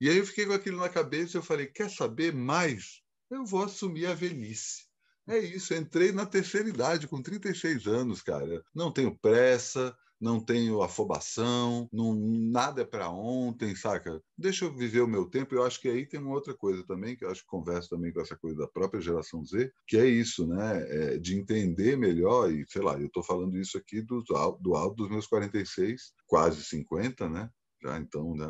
E aí eu fiquei com aquilo na cabeça e eu falei: quer saber mais? Eu vou assumir a velhice. É isso, entrei na terceira idade com 36 anos, cara. Não tenho pressa, não tenho afobação, não, nada é para ontem, saca? Deixa eu viver o meu tempo. Eu acho que aí tem uma outra coisa também, que eu acho que converso também com essa coisa da própria geração Z, que é isso, né? É de entender melhor, e sei lá, eu estou falando isso aqui do, do alto dos meus 46, quase 50, né? já então né,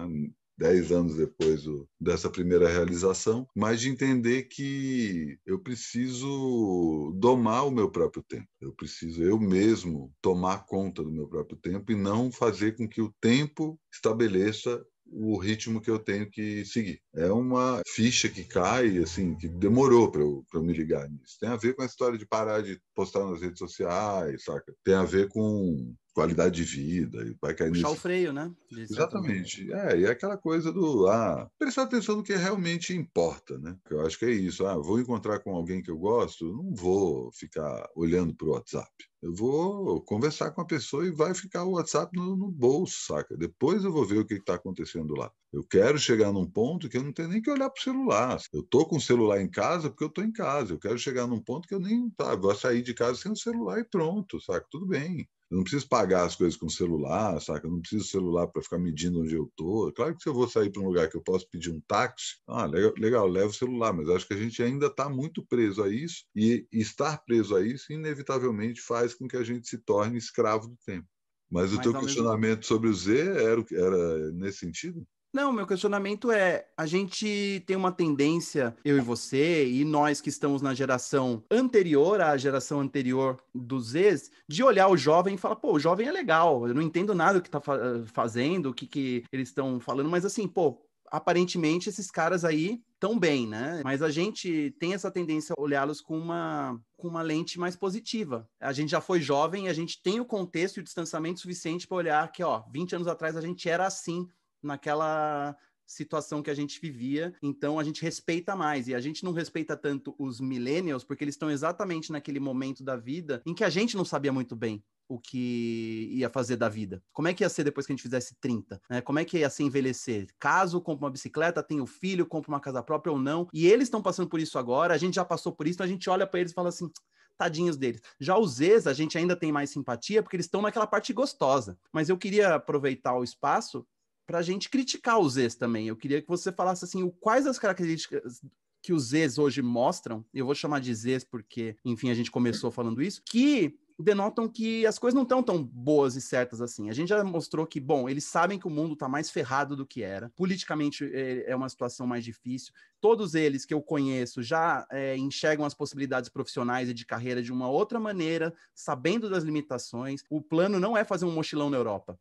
dez anos depois do, dessa primeira realização, mas de entender que eu preciso domar o meu próprio tempo. Eu preciso eu mesmo tomar conta do meu próprio tempo e não fazer com que o tempo estabeleça o ritmo que eu tenho que seguir. É uma ficha que cai, assim, que demorou para eu, eu, me ligar nisso. Tem a ver com a história de parar de postar nas redes sociais, saca? Tem a ver com qualidade de vida, vai cair Puxar nesse... o freio, né? Exatamente. É, e é aquela coisa do ah, prestar atenção no que realmente importa, né? Eu acho que é isso. Ah, vou encontrar com alguém que eu gosto, não vou ficar olhando para o WhatsApp. Eu vou conversar com a pessoa e vai ficar o WhatsApp no, no bolso, saca? Depois eu vou ver o que está acontecendo lá. Eu quero chegar num ponto que eu não tenho nem que olhar para o celular. Eu tô com o celular em casa porque eu tô em casa. Eu quero chegar num ponto que eu nem tá, vou sair de casa sem o celular e pronto, saca? Tudo bem. Eu não preciso pagar as coisas com celular, saca? Eu não preciso celular para ficar medindo onde eu tô. Claro que se eu vou sair para um lugar que eu posso pedir um táxi, ah, legal, legal levo o celular, mas acho que a gente ainda está muito preso a isso e estar preso a isso inevitavelmente faz com que a gente se torne escravo do tempo. Mas, mas o teu questionamento mesmo... sobre o Z era, era nesse sentido? Não, meu questionamento é: a gente tem uma tendência, eu e você, e nós que estamos na geração anterior à geração anterior dos ex, de olhar o jovem e falar, pô, o jovem é legal, eu não entendo nada do que tá fa fazendo, o que, que eles estão falando, mas assim, pô, aparentemente esses caras aí tão bem, né? Mas a gente tem essa tendência a olhá-los com uma, com uma lente mais positiva. A gente já foi jovem, a gente tem o contexto e o distanciamento suficiente para olhar que, ó, 20 anos atrás a gente era assim, naquela situação que a gente vivia, então a gente respeita mais e a gente não respeita tanto os millennials porque eles estão exatamente naquele momento da vida em que a gente não sabia muito bem o que ia fazer da vida. Como é que ia ser depois que a gente fizesse 30? Né? Como é que ia se envelhecer? Caso, compra uma bicicleta, tenho filho, compra uma casa própria ou não. E eles estão passando por isso agora, a gente já passou por isso, então a gente olha para eles e fala assim. Tadinhos deles. Já os ex, a gente ainda tem mais simpatia, porque eles estão naquela parte gostosa. Mas eu queria aproveitar o espaço para a gente criticar os ex também. Eu queria que você falasse assim, o, quais as características que os ex hoje mostram, eu vou chamar de ex porque, enfim, a gente começou falando isso, que denotam que as coisas não estão tão boas e certas assim. A gente já mostrou que, bom, eles sabem que o mundo está mais ferrado do que era. Politicamente é, é uma situação mais difícil. Todos eles que eu conheço já é, enxergam as possibilidades profissionais e de carreira de uma outra maneira, sabendo das limitações. O plano não é fazer um mochilão na Europa.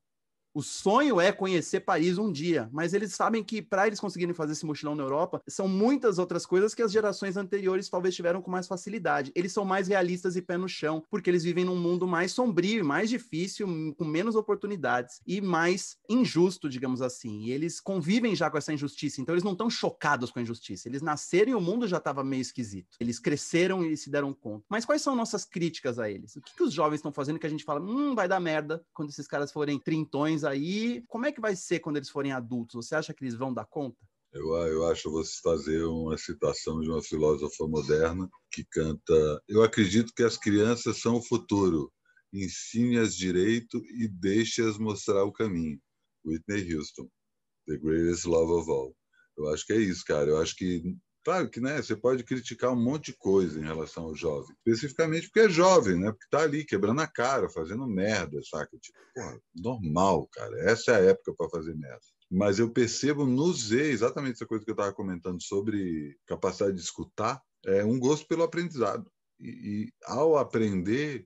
O sonho é conhecer Paris um dia, mas eles sabem que para eles conseguirem fazer esse mochilão na Europa, são muitas outras coisas que as gerações anteriores talvez tiveram com mais facilidade. Eles são mais realistas e pé no chão, porque eles vivem num mundo mais sombrio, mais difícil, com menos oportunidades e mais injusto, digamos assim. E eles convivem já com essa injustiça, então eles não estão chocados com a injustiça. Eles nasceram e o mundo já estava meio esquisito. Eles cresceram e se deram conta. Mas quais são nossas críticas a eles? O que, que os jovens estão fazendo que a gente fala, hum, vai dar merda quando esses caras forem trintões aí. Como é que vai ser quando eles forem adultos? Você acha que eles vão dar conta? Eu, eu acho você fazer uma citação de uma filósofa moderna que canta: Eu acredito que as crianças são o futuro. Ensine-as direito e deixe-as mostrar o caminho. Whitney Houston, The Greatest Love of All. Eu acho que é isso, cara. Eu acho que Claro que né, você pode criticar um monte de coisa em relação ao jovem, especificamente porque é jovem, né? Porque está ali quebrando a cara, fazendo merda, saca? Tipo, porra, normal, cara. Essa é a época para fazer merda mas eu percebo no Z exatamente essa coisa que eu estava comentando sobre capacidade de escutar, é um gosto pelo aprendizado. E, e, ao aprender,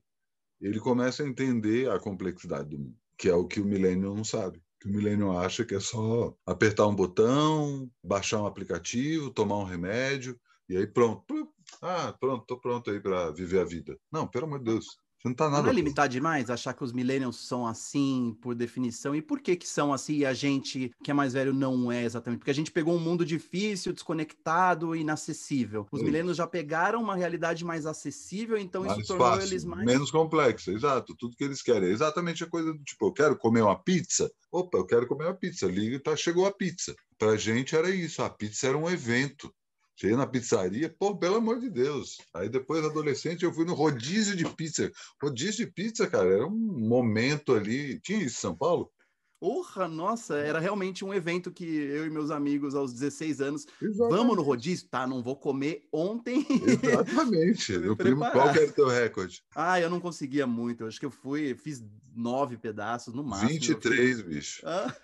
ele começa a entender a complexidade do mundo, que é o que o milênio não sabe que o milênio acha que é só apertar um botão, baixar um aplicativo, tomar um remédio, e aí pronto. Ah, pronto, tô pronto aí para viver a vida. Não, pelo amor de Deus. Você não tá nada. Não é limitar demais achar que os millennials são assim, por definição, e por que que são assim e a gente que é mais velho não é exatamente? Porque a gente pegou um mundo difícil, desconectado e inacessível. Os millennials já pegaram uma realidade mais acessível, então mais isso tornou fácil, eles mais. Menos complexa, exato. Tudo que eles querem. É exatamente a coisa do tipo, eu quero comer uma pizza. Opa, eu quero comer uma pizza. Liga, tá, chegou a pizza. Pra gente era isso, a pizza era um evento Cheguei na pizzaria, pô, pelo amor de Deus. Aí depois, adolescente, eu fui no rodízio de pizza. Rodízio de pizza, cara, era um momento ali. Tinha isso em São Paulo? Porra, nossa, era realmente um evento que eu e meus amigos aos 16 anos, Exatamente. vamos no rodízio? Tá, não vou comer ontem. Exatamente. meu primo, qual que era o teu recorde? Ah, eu não conseguia muito. Eu acho que eu fui, fiz nove pedaços no máximo. 23, eu... bicho. Ah.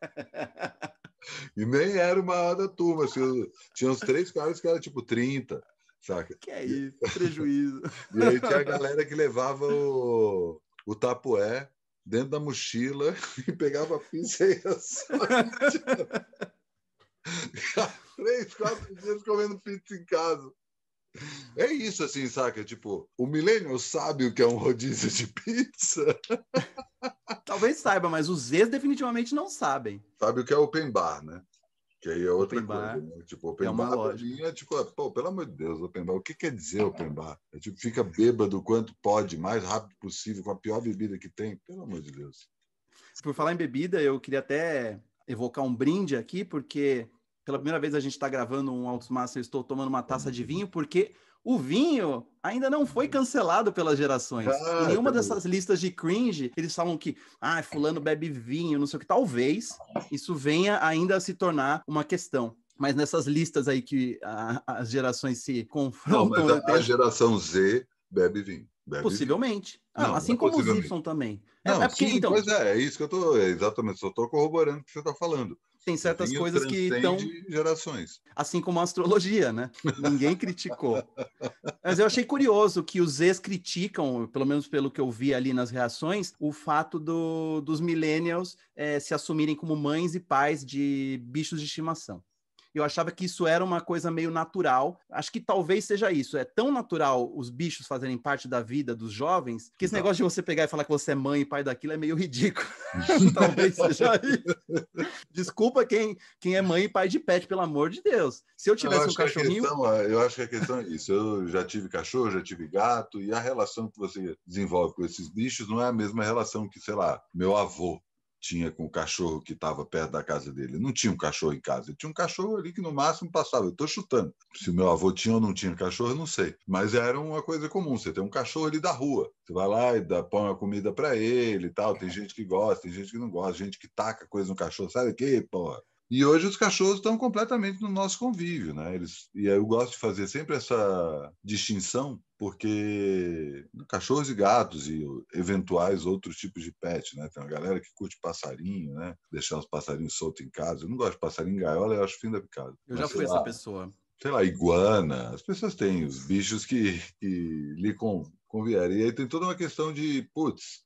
E nem era o maior da turma. Tinha, tinha uns três caras que eram tipo 30, saca? Que é isso, prejuízo. E aí tinha a galera que levava o, o tapoé dentro da mochila e pegava a pizza e ia Três, quatro dias comendo pizza em casa. É isso, assim, saca? Tipo, o milênio sabe o que é um rodízio de pizza? Talvez saiba, mas os ex definitivamente não sabem. Sabe o que é open bar, né? Que aí é outra open coisa, bar. né? Tipo, open é uma bar é tipo, pô, pelo amor de Deus, open bar. O que quer dizer open bar? É tipo, fica bêbado o quanto pode, mais rápido possível, com a pior bebida que tem. Pelo amor de Deus. Por falar em bebida, eu queria até evocar um brinde aqui, porque pela primeira vez a gente está gravando um Altos Master, estou tomando uma taça de vinho, porque o vinho ainda não foi cancelado pelas gerações. Ah, em nenhuma tá dessas listas de cringe, eles falam que, ah, fulano bebe vinho, não sei o que. Talvez isso venha ainda a se tornar uma questão. Mas nessas listas aí que a, as gerações se confrontam... Não, mas a, até... a geração Z bebe vinho. Bebe possivelmente. Vinho. Ah, não, assim não como os Y também. É, Não, é porque, sim, então, pois é, é isso que eu tô. Exatamente, só tô corroborando o que você está falando. Tem certas coisas que estão. gerações. Assim como a astrologia, né? Ninguém criticou. Mas eu achei curioso que os ex criticam, pelo menos pelo que eu vi ali nas reações, o fato do, dos millennials é, se assumirem como mães e pais de bichos de estimação. Eu achava que isso era uma coisa meio natural. Acho que talvez seja isso. É tão natural os bichos fazerem parte da vida dos jovens que esse então. negócio de você pegar e falar que você é mãe e pai daquilo é meio ridículo. talvez seja isso. Desculpa quem, quem é mãe e pai de pet, pelo amor de Deus. Se eu tivesse eu um cachorrinho. Questão, ah, eu acho que a questão é isso. Eu já tive cachorro, já tive gato, e a relação que você desenvolve com esses bichos não é a mesma relação que, sei lá, meu avô tinha com o cachorro que estava perto da casa dele. Não tinha um cachorro em casa, tinha um cachorro ali que no máximo passava. Eu estou chutando. Se o meu avô tinha ou não tinha cachorro, eu não sei. Mas era uma coisa comum. Você tem um cachorro ali da rua. Você vai lá e dá, põe uma comida para ele e tal. Tem gente que gosta, tem gente que não gosta, gente que taca coisa no cachorro. Sabe o quê porra? E hoje os cachorros estão completamente no nosso convívio, né? Eles, e eu gosto de fazer sempre essa distinção, porque cachorros e gatos e eventuais outros tipos de pet, né? Tem uma galera que curte passarinho, né? Deixar os passarinhos soltos em casa. Eu não gosto de passarinho em gaiola, eu acho fim da picada. Eu Mas, já fui lá, essa pessoa. Sei lá, iguana. As pessoas têm os bichos que, que lhe convieram. E aí tem toda uma questão de, putz,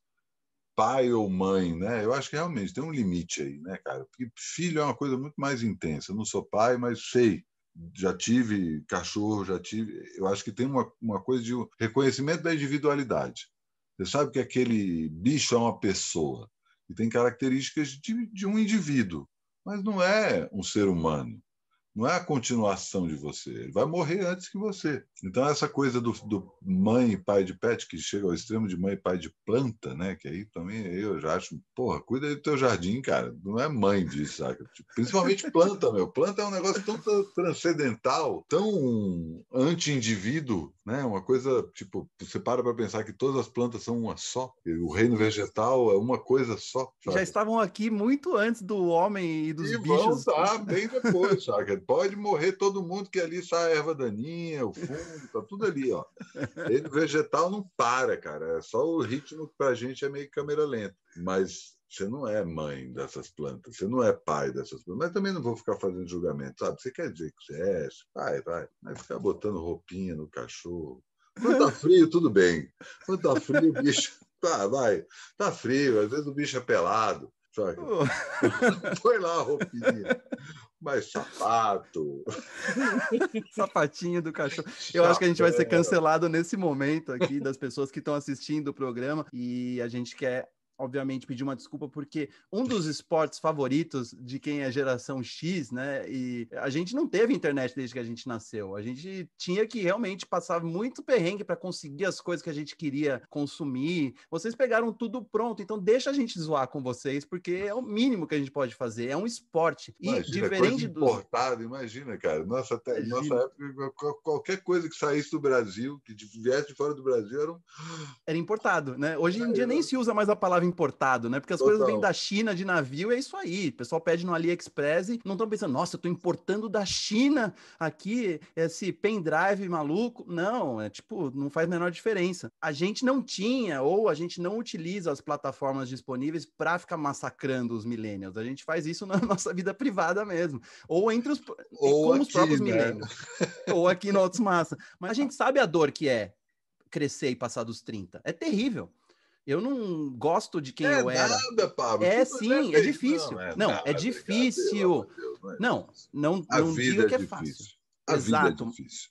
pai ou mãe, né? Eu acho que realmente tem um limite aí, né, cara? Porque filho é uma coisa muito mais intensa. Eu não sou pai, mas sei. Já tive cachorro, já tive. Eu acho que tem uma, uma coisa de reconhecimento da individualidade. Você sabe que aquele bicho é uma pessoa e tem características de, de um indivíduo, mas não é um ser humano não é a continuação de você. Ele vai morrer antes que você. Então, essa coisa do, do, mãe e pai de pet, que chega ao extremo de mãe e pai de planta, né? Que aí também eu já acho, porra, cuida do teu jardim, cara. Não é mãe disso, saca? Tipo, principalmente planta, meu. Planta é um negócio tão transcendental, tão anti-indivíduo, né? Uma coisa tipo, você para para pensar que todas as plantas são uma só, o reino vegetal é uma coisa só. Sabe? Já estavam aqui muito antes do homem e dos e bichos. Vão tá, estar bem depois, sabe? Pode morrer todo mundo que ali está a erva daninha, o fungo, tá tudo ali, ó. Reino vegetal não para, cara. É só o ritmo que para a gente é meio câmera lenta, mas você não é mãe dessas plantas, você não é pai dessas plantas. Mas também não vou ficar fazendo julgamento, sabe? Você quer dizer que você é, vai, vai. Mas ficar botando roupinha no cachorro. Quando tá frio, tudo bem. Quando tá frio, o bicho. Tá, vai. Tá frio, às vezes o bicho é pelado. Sabe? Põe lá a roupinha. Mas sapato. Sapatinho do cachorro. Eu acho que a gente vai ser cancelado nesse momento aqui das pessoas que estão assistindo o programa e a gente quer obviamente, pedir uma desculpa, porque um dos esportes favoritos de quem é geração X, né? E a gente não teve internet desde que a gente nasceu. A gente tinha que realmente passar muito perrengue para conseguir as coisas que a gente queria consumir. Vocês pegaram tudo pronto, então deixa a gente zoar com vocês, porque é o mínimo que a gente pode fazer. É um esporte. Imagina, e diferente do. Importado, imagina, cara. Nossa, até, nossa época, qualquer coisa que saísse do Brasil, que viesse de fora do Brasil, era um... Era importado, né? Hoje em dia nem se usa mais a palavra importado, né? Porque as Total. coisas vêm da China de navio, é isso aí. O pessoal pede no AliExpress e não estão pensando, nossa, eu estou importando da China aqui esse pendrive maluco. Não, é tipo, não faz a menor diferença. A gente não tinha ou a gente não utiliza as plataformas disponíveis para ficar massacrando os millennials. A gente faz isso na nossa vida privada mesmo. Ou entre os, ou aqui, os próprios né? millennials. ou aqui no Autos Massa. Mas a gente sabe a dor que é crescer e passar dos 30. É terrível. Eu não gosto de quem é eu era. Pablo. É sim, é, difícil. É não, é, é difícil. É não, não, a não digo que é, fácil. A Exato. vida é difícil.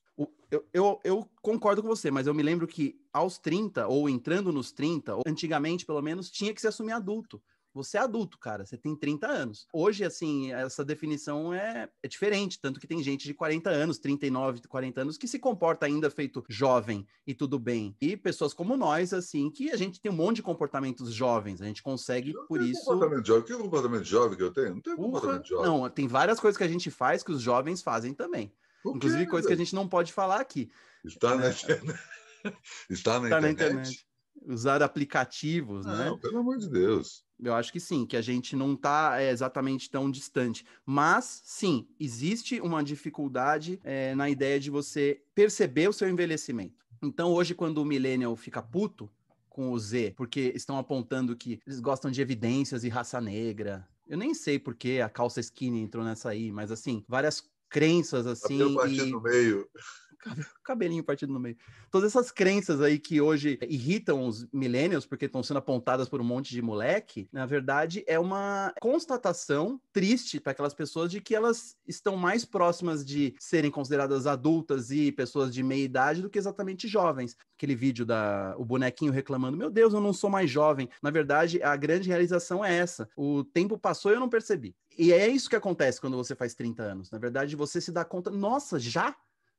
Eu, eu, eu, concordo com você, mas eu me lembro que aos 30, ou entrando nos 30, antigamente pelo menos, tinha que se assumir adulto. Você é adulto, cara, você tem 30 anos. Hoje, assim, essa definição é, é diferente, tanto que tem gente de 40 anos, 39, 40 anos, que se comporta ainda feito jovem e tudo bem. E pessoas como nós, assim, que a gente tem um monte de comportamentos jovens, a gente consegue, eu por isso. Comportamento jovem. Que é comportamento jovem que eu tenho? Não tem comportamento jovem. Não, tem várias coisas que a gente faz que os jovens fazem também. Inclusive, coisas que a gente não pode falar aqui. Está na internet. Está na internet. Está na internet usar aplicativos, né? não, né? Pelo amor de Deus. Eu acho que sim, que a gente não está é, exatamente tão distante. Mas, sim, existe uma dificuldade é, na ideia de você perceber o seu envelhecimento. Então, hoje, quando o millennial fica puto com o Z, porque estão apontando que eles gostam de evidências e raça negra. Eu nem sei por que a calça skinny entrou nessa aí, mas assim, várias crenças assim. Bateu e... no meio. cabelinho partido no meio. Todas essas crenças aí que hoje irritam os millennials porque estão sendo apontadas por um monte de moleque, na verdade é uma constatação triste para aquelas pessoas de que elas estão mais próximas de serem consideradas adultas e pessoas de meia idade do que exatamente jovens. Aquele vídeo da o bonequinho reclamando: "Meu Deus, eu não sou mais jovem". Na verdade, a grande realização é essa. O tempo passou e eu não percebi. E é isso que acontece quando você faz 30 anos. Na verdade, você se dá conta, nossa, já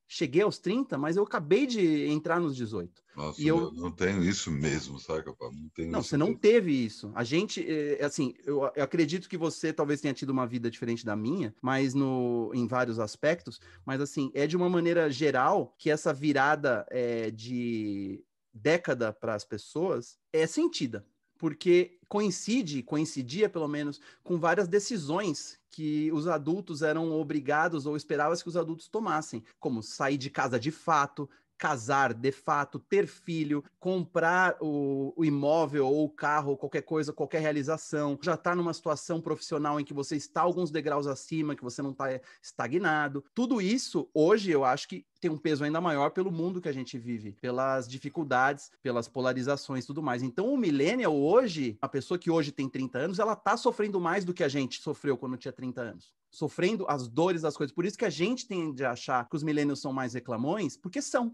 cheguei aos 30, mas eu acabei de entrar nos 18. Nossa, e eu não tenho isso mesmo, saca? Não, tenho não você mesmo. não teve isso. A gente, é, é assim, eu, acredito que você talvez tenha tido uma vida diferente da minha, mas no, em vários aspectos, mas assim, é de uma maneira geral que essa virada é, de década para as pessoas é sentida porque coincide, coincidia pelo menos, com várias decisões que os adultos eram obrigados ou esperavam que os adultos tomassem, como sair de casa de fato, casar de fato, ter filho, comprar o, o imóvel ou o carro, qualquer coisa, qualquer realização, já está numa situação profissional em que você está alguns degraus acima, que você não está eh, estagnado. Tudo isso, hoje, eu acho que tem um peso ainda maior pelo mundo que a gente vive, pelas dificuldades, pelas polarizações e tudo mais. Então, o millennial hoje, a pessoa que hoje tem 30 anos, ela tá sofrendo mais do que a gente sofreu quando tinha 30 anos. Sofrendo as dores das coisas. Por isso que a gente tem de achar que os millennials são mais reclamões, porque são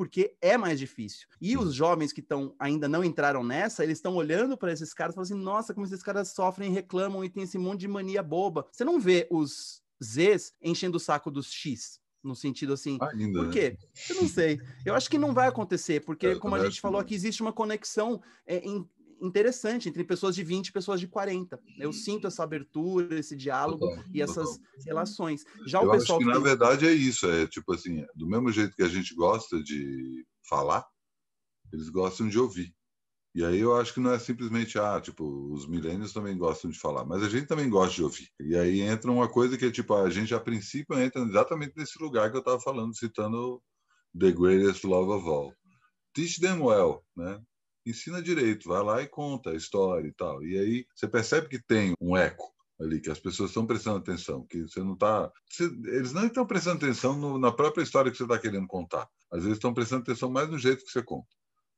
porque é mais difícil. E os jovens que estão ainda não entraram nessa, eles estão olhando para esses caras e falando assim: nossa, como esses caras sofrem, reclamam e tem esse monte de mania boba. Você não vê os Zs enchendo o saco dos X no sentido assim. Ainda, ah, por né? quê? Né? Eu não sei. Eu acho que não vai acontecer, porque, é, eu como a gente falou que... aqui, existe uma conexão é, em, interessante entre pessoas de 20 e pessoas de 40. Eu sinto uhum. essa abertura, esse diálogo total, e essas total. relações. Já Eu o pessoal. Acho que, que, Na verdade, é isso. É tipo assim: do mesmo jeito que a gente gosta de falar, eles gostam de ouvir. E aí eu acho que não é simplesmente, ah, tipo, os milênios também gostam de falar, mas a gente também gosta de ouvir. E aí entra uma coisa que é tipo, a gente a princípio entra exatamente nesse lugar que eu estava falando, citando The Greatest Love of All. Teach them well, né? ensina direito, vai lá e conta a história e tal. E aí você percebe que tem um eco ali, que as pessoas estão prestando atenção, que você não está. Eles não estão prestando atenção no, na própria história que você está querendo contar. Às vezes estão prestando atenção mais no jeito que você conta.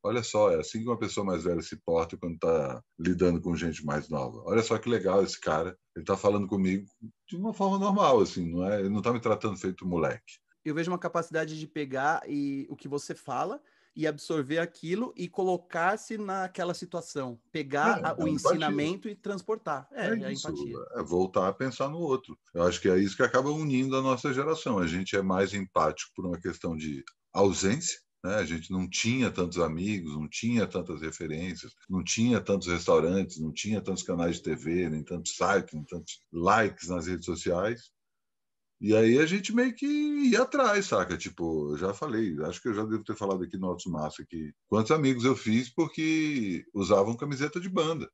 Olha só, é assim que uma pessoa mais velha se porta quando está lidando com gente mais nova. Olha só que legal esse cara. Ele está falando comigo de uma forma normal, assim, não é? Ele não está me tratando feito moleque. Eu vejo uma capacidade de pegar e o que você fala e absorver aquilo e colocar-se naquela situação, pegar é, a, o é ensinamento empatia. e transportar. É, é, é, a isso, empatia. É voltar a pensar no outro. Eu acho que é isso que acaba unindo a nossa geração. A gente é mais empático por uma questão de ausência, né? A gente não tinha tantos amigos, não tinha tantas referências, não tinha tantos restaurantes, não tinha tantos canais de TV, nem tantos sites, nem tantos likes nas redes sociais. E aí a gente meio que ia atrás, saca? Tipo, eu já falei, acho que eu já devo ter falado aqui no Alto Massa que quantos amigos eu fiz porque usavam camiseta de banda.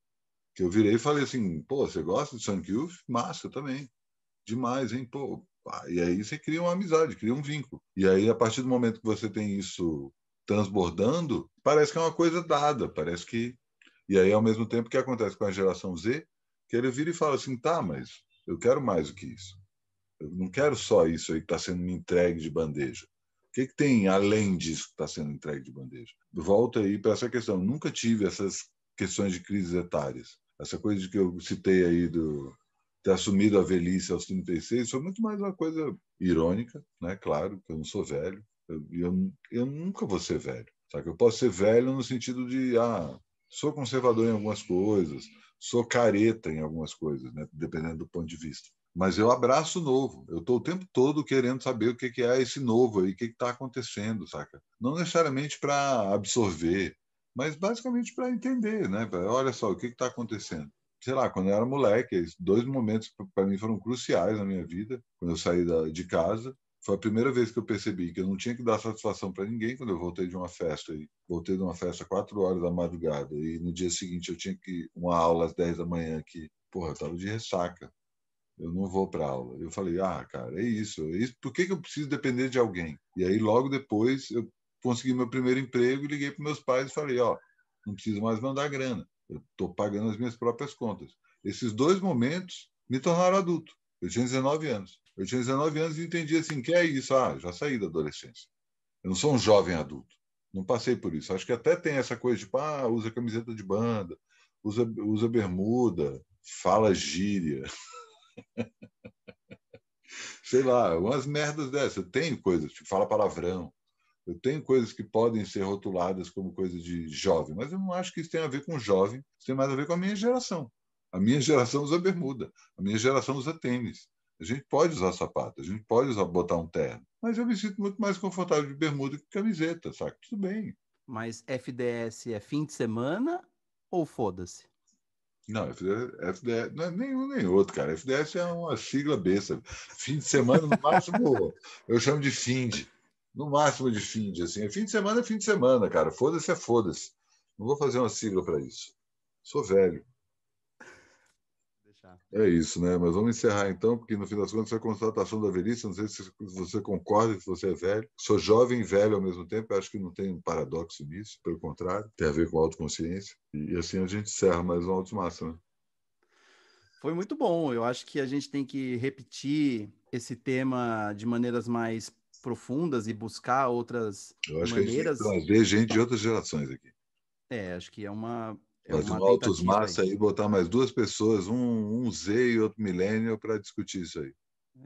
Que eu virei e falei assim, pô, você gosta de Sonic Youth? Massa também. Demais, hein? Pô, e aí você cria uma amizade, cria um vínculo. E aí, a partir do momento que você tem isso transbordando, parece que é uma coisa dada, parece que... E aí, ao mesmo tempo, o que acontece com a geração Z? Que ele vira e fala assim, tá, mas eu quero mais do que isso. Eu não quero só isso aí que está sendo me entregue de bandeja. O que, que tem além disso que está sendo entregue de bandeja? Volta aí para essa questão. Nunca tive essas questões de crises etárias. Essa coisa de que eu citei aí do ter assumido a velhice aos 36 foi muito mais uma coisa irônica, né? Claro, que eu não sou velho. Eu, eu, eu nunca vou ser velho. Só que eu posso ser velho no sentido de, ah, sou conservador em algumas coisas, sou careta em algumas coisas, né? dependendo do ponto de vista mas eu abraço o novo. Eu estou o tempo todo querendo saber o que, que é esse novo aí, o que está acontecendo, saca? Não necessariamente para absorver, mas basicamente para entender, né? Pra, olha só, o que está acontecendo? Sei lá, quando eu era moleque, dois momentos para mim foram cruciais na minha vida, quando eu saí da, de casa. Foi a primeira vez que eu percebi que eu não tinha que dar satisfação para ninguém quando eu voltei de uma festa e voltei de uma festa quatro horas da madrugada e no dia seguinte eu tinha que uma aula às 10 da manhã que porra, eu estava de ressaca eu não vou para aula. Eu falei, ah, cara, é isso, é isso. Por que, que eu preciso depender de alguém? E aí, logo depois, eu consegui meu primeiro emprego e liguei para meus pais e falei, ó, oh, não preciso mais mandar grana. Eu estou pagando as minhas próprias contas. Esses dois momentos me tornaram adulto. Eu tinha 19 anos. Eu tinha 19 anos e entendi assim, que é isso? Ah, já saí da adolescência. Eu não sou um jovem adulto. Não passei por isso. Acho que até tem essa coisa de, tipo, ah, usa camiseta de banda, usa, usa bermuda, fala gíria. Sei lá, umas merdas dessas. Eu tenho coisas, tipo, fala palavrão. Eu tenho coisas que podem ser rotuladas como coisa de jovem, mas eu não acho que isso tenha a ver com jovem, isso tem mais a ver com a minha geração. A minha geração usa bermuda, a minha geração usa tênis. A gente pode usar sapato, a gente pode usar, botar um terno, mas eu me sinto muito mais confortável de bermuda que camiseta, saca? Tudo bem. Mas FDS é fim de semana ou foda-se? Não, FDS, FDS não é nenhum nem outro, cara. FDS é uma sigla besta. Fim de semana, no máximo, eu chamo de FIND. No máximo de FIND, assim. É fim de semana é fim de semana, cara. Foda-se é foda-se. Não vou fazer uma sigla para isso. Sou velho. É isso, né? Mas vamos encerrar então, porque no fim das contas a constatação da velhice, não sei se você concorda, se você é velho. Sou jovem e velho ao mesmo tempo, acho que não tem um paradoxo nisso, pelo contrário, tem a ver com a autoconsciência. E assim a gente encerra mais um Automácia, né? Foi muito bom. Eu acho que a gente tem que repetir esse tema de maneiras mais profundas e buscar outras maneiras. Eu acho maneiras. que a gente que trazer gente de outras gerações aqui. É, acho que é uma é Mas o Altos Massa aí. aí botar mais duas pessoas, um, um Z e outro milênio, para discutir isso aí.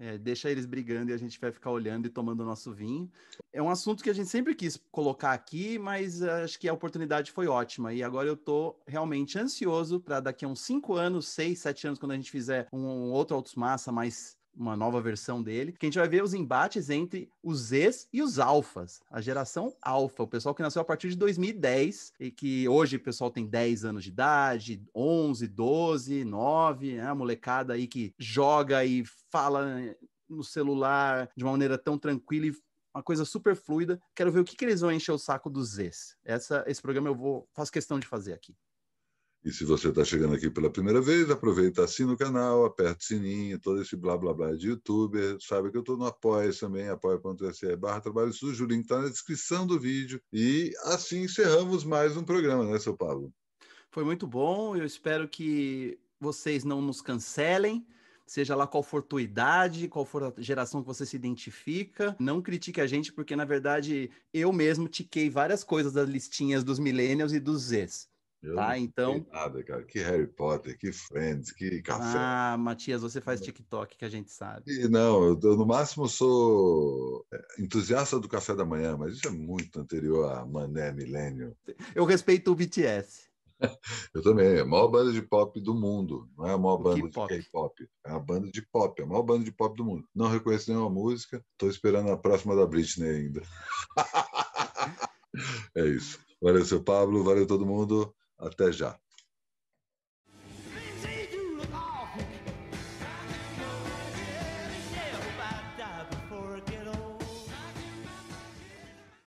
É, deixa eles brigando e a gente vai ficar olhando e tomando o nosso vinho. É um assunto que a gente sempre quis colocar aqui, mas eh, acho que a oportunidade foi ótima. E agora eu tô realmente ansioso para daqui a uns cinco anos, seis sete anos, quando a gente fizer um, um outro altos Massa mais uma nova versão dele, que a gente vai ver os embates entre os Zs e os Alfas, a geração Alfa, o pessoal que nasceu a partir de 2010 e que hoje o pessoal tem 10 anos de idade, 11, 12, 9, né? a molecada aí que joga e fala no celular de uma maneira tão tranquila e uma coisa super fluida. Quero ver o que, que eles vão encher o saco dos Zs. Essa, esse programa eu vou faço questão de fazer aqui. E se você está chegando aqui pela primeira vez, aproveita, assina o canal, aperta o sininho, todo esse blá blá blá de youtuber. Sabe que eu estou no Apoia também, apoia.se barra trabalho sujo, o link está na descrição do vídeo. E assim encerramos mais um programa, né, seu Pablo? Foi muito bom, eu espero que vocês não nos cancelem seja lá qual for tua idade, qual for a geração que você se identifica. Não critique a gente, porque na verdade eu mesmo tiquei várias coisas das listinhas dos millennials e dos Zs tá, então. Nada, cara. Que Harry Potter, que Friends, que café. Ah, Matias, você faz TikTok que a gente sabe. E não, eu, no máximo sou é, entusiasta do café da manhã, mas isso é muito anterior a Mané Milênio. Eu respeito o BTS. eu também, é a maior banda de pop do mundo. Não é a maior banda pop de K-pop. É a banda de pop, é a maior banda de pop do mundo. Não reconheço nenhuma música, estou esperando a próxima da Britney ainda. é isso. Valeu, seu Pablo. Valeu todo mundo. Até já.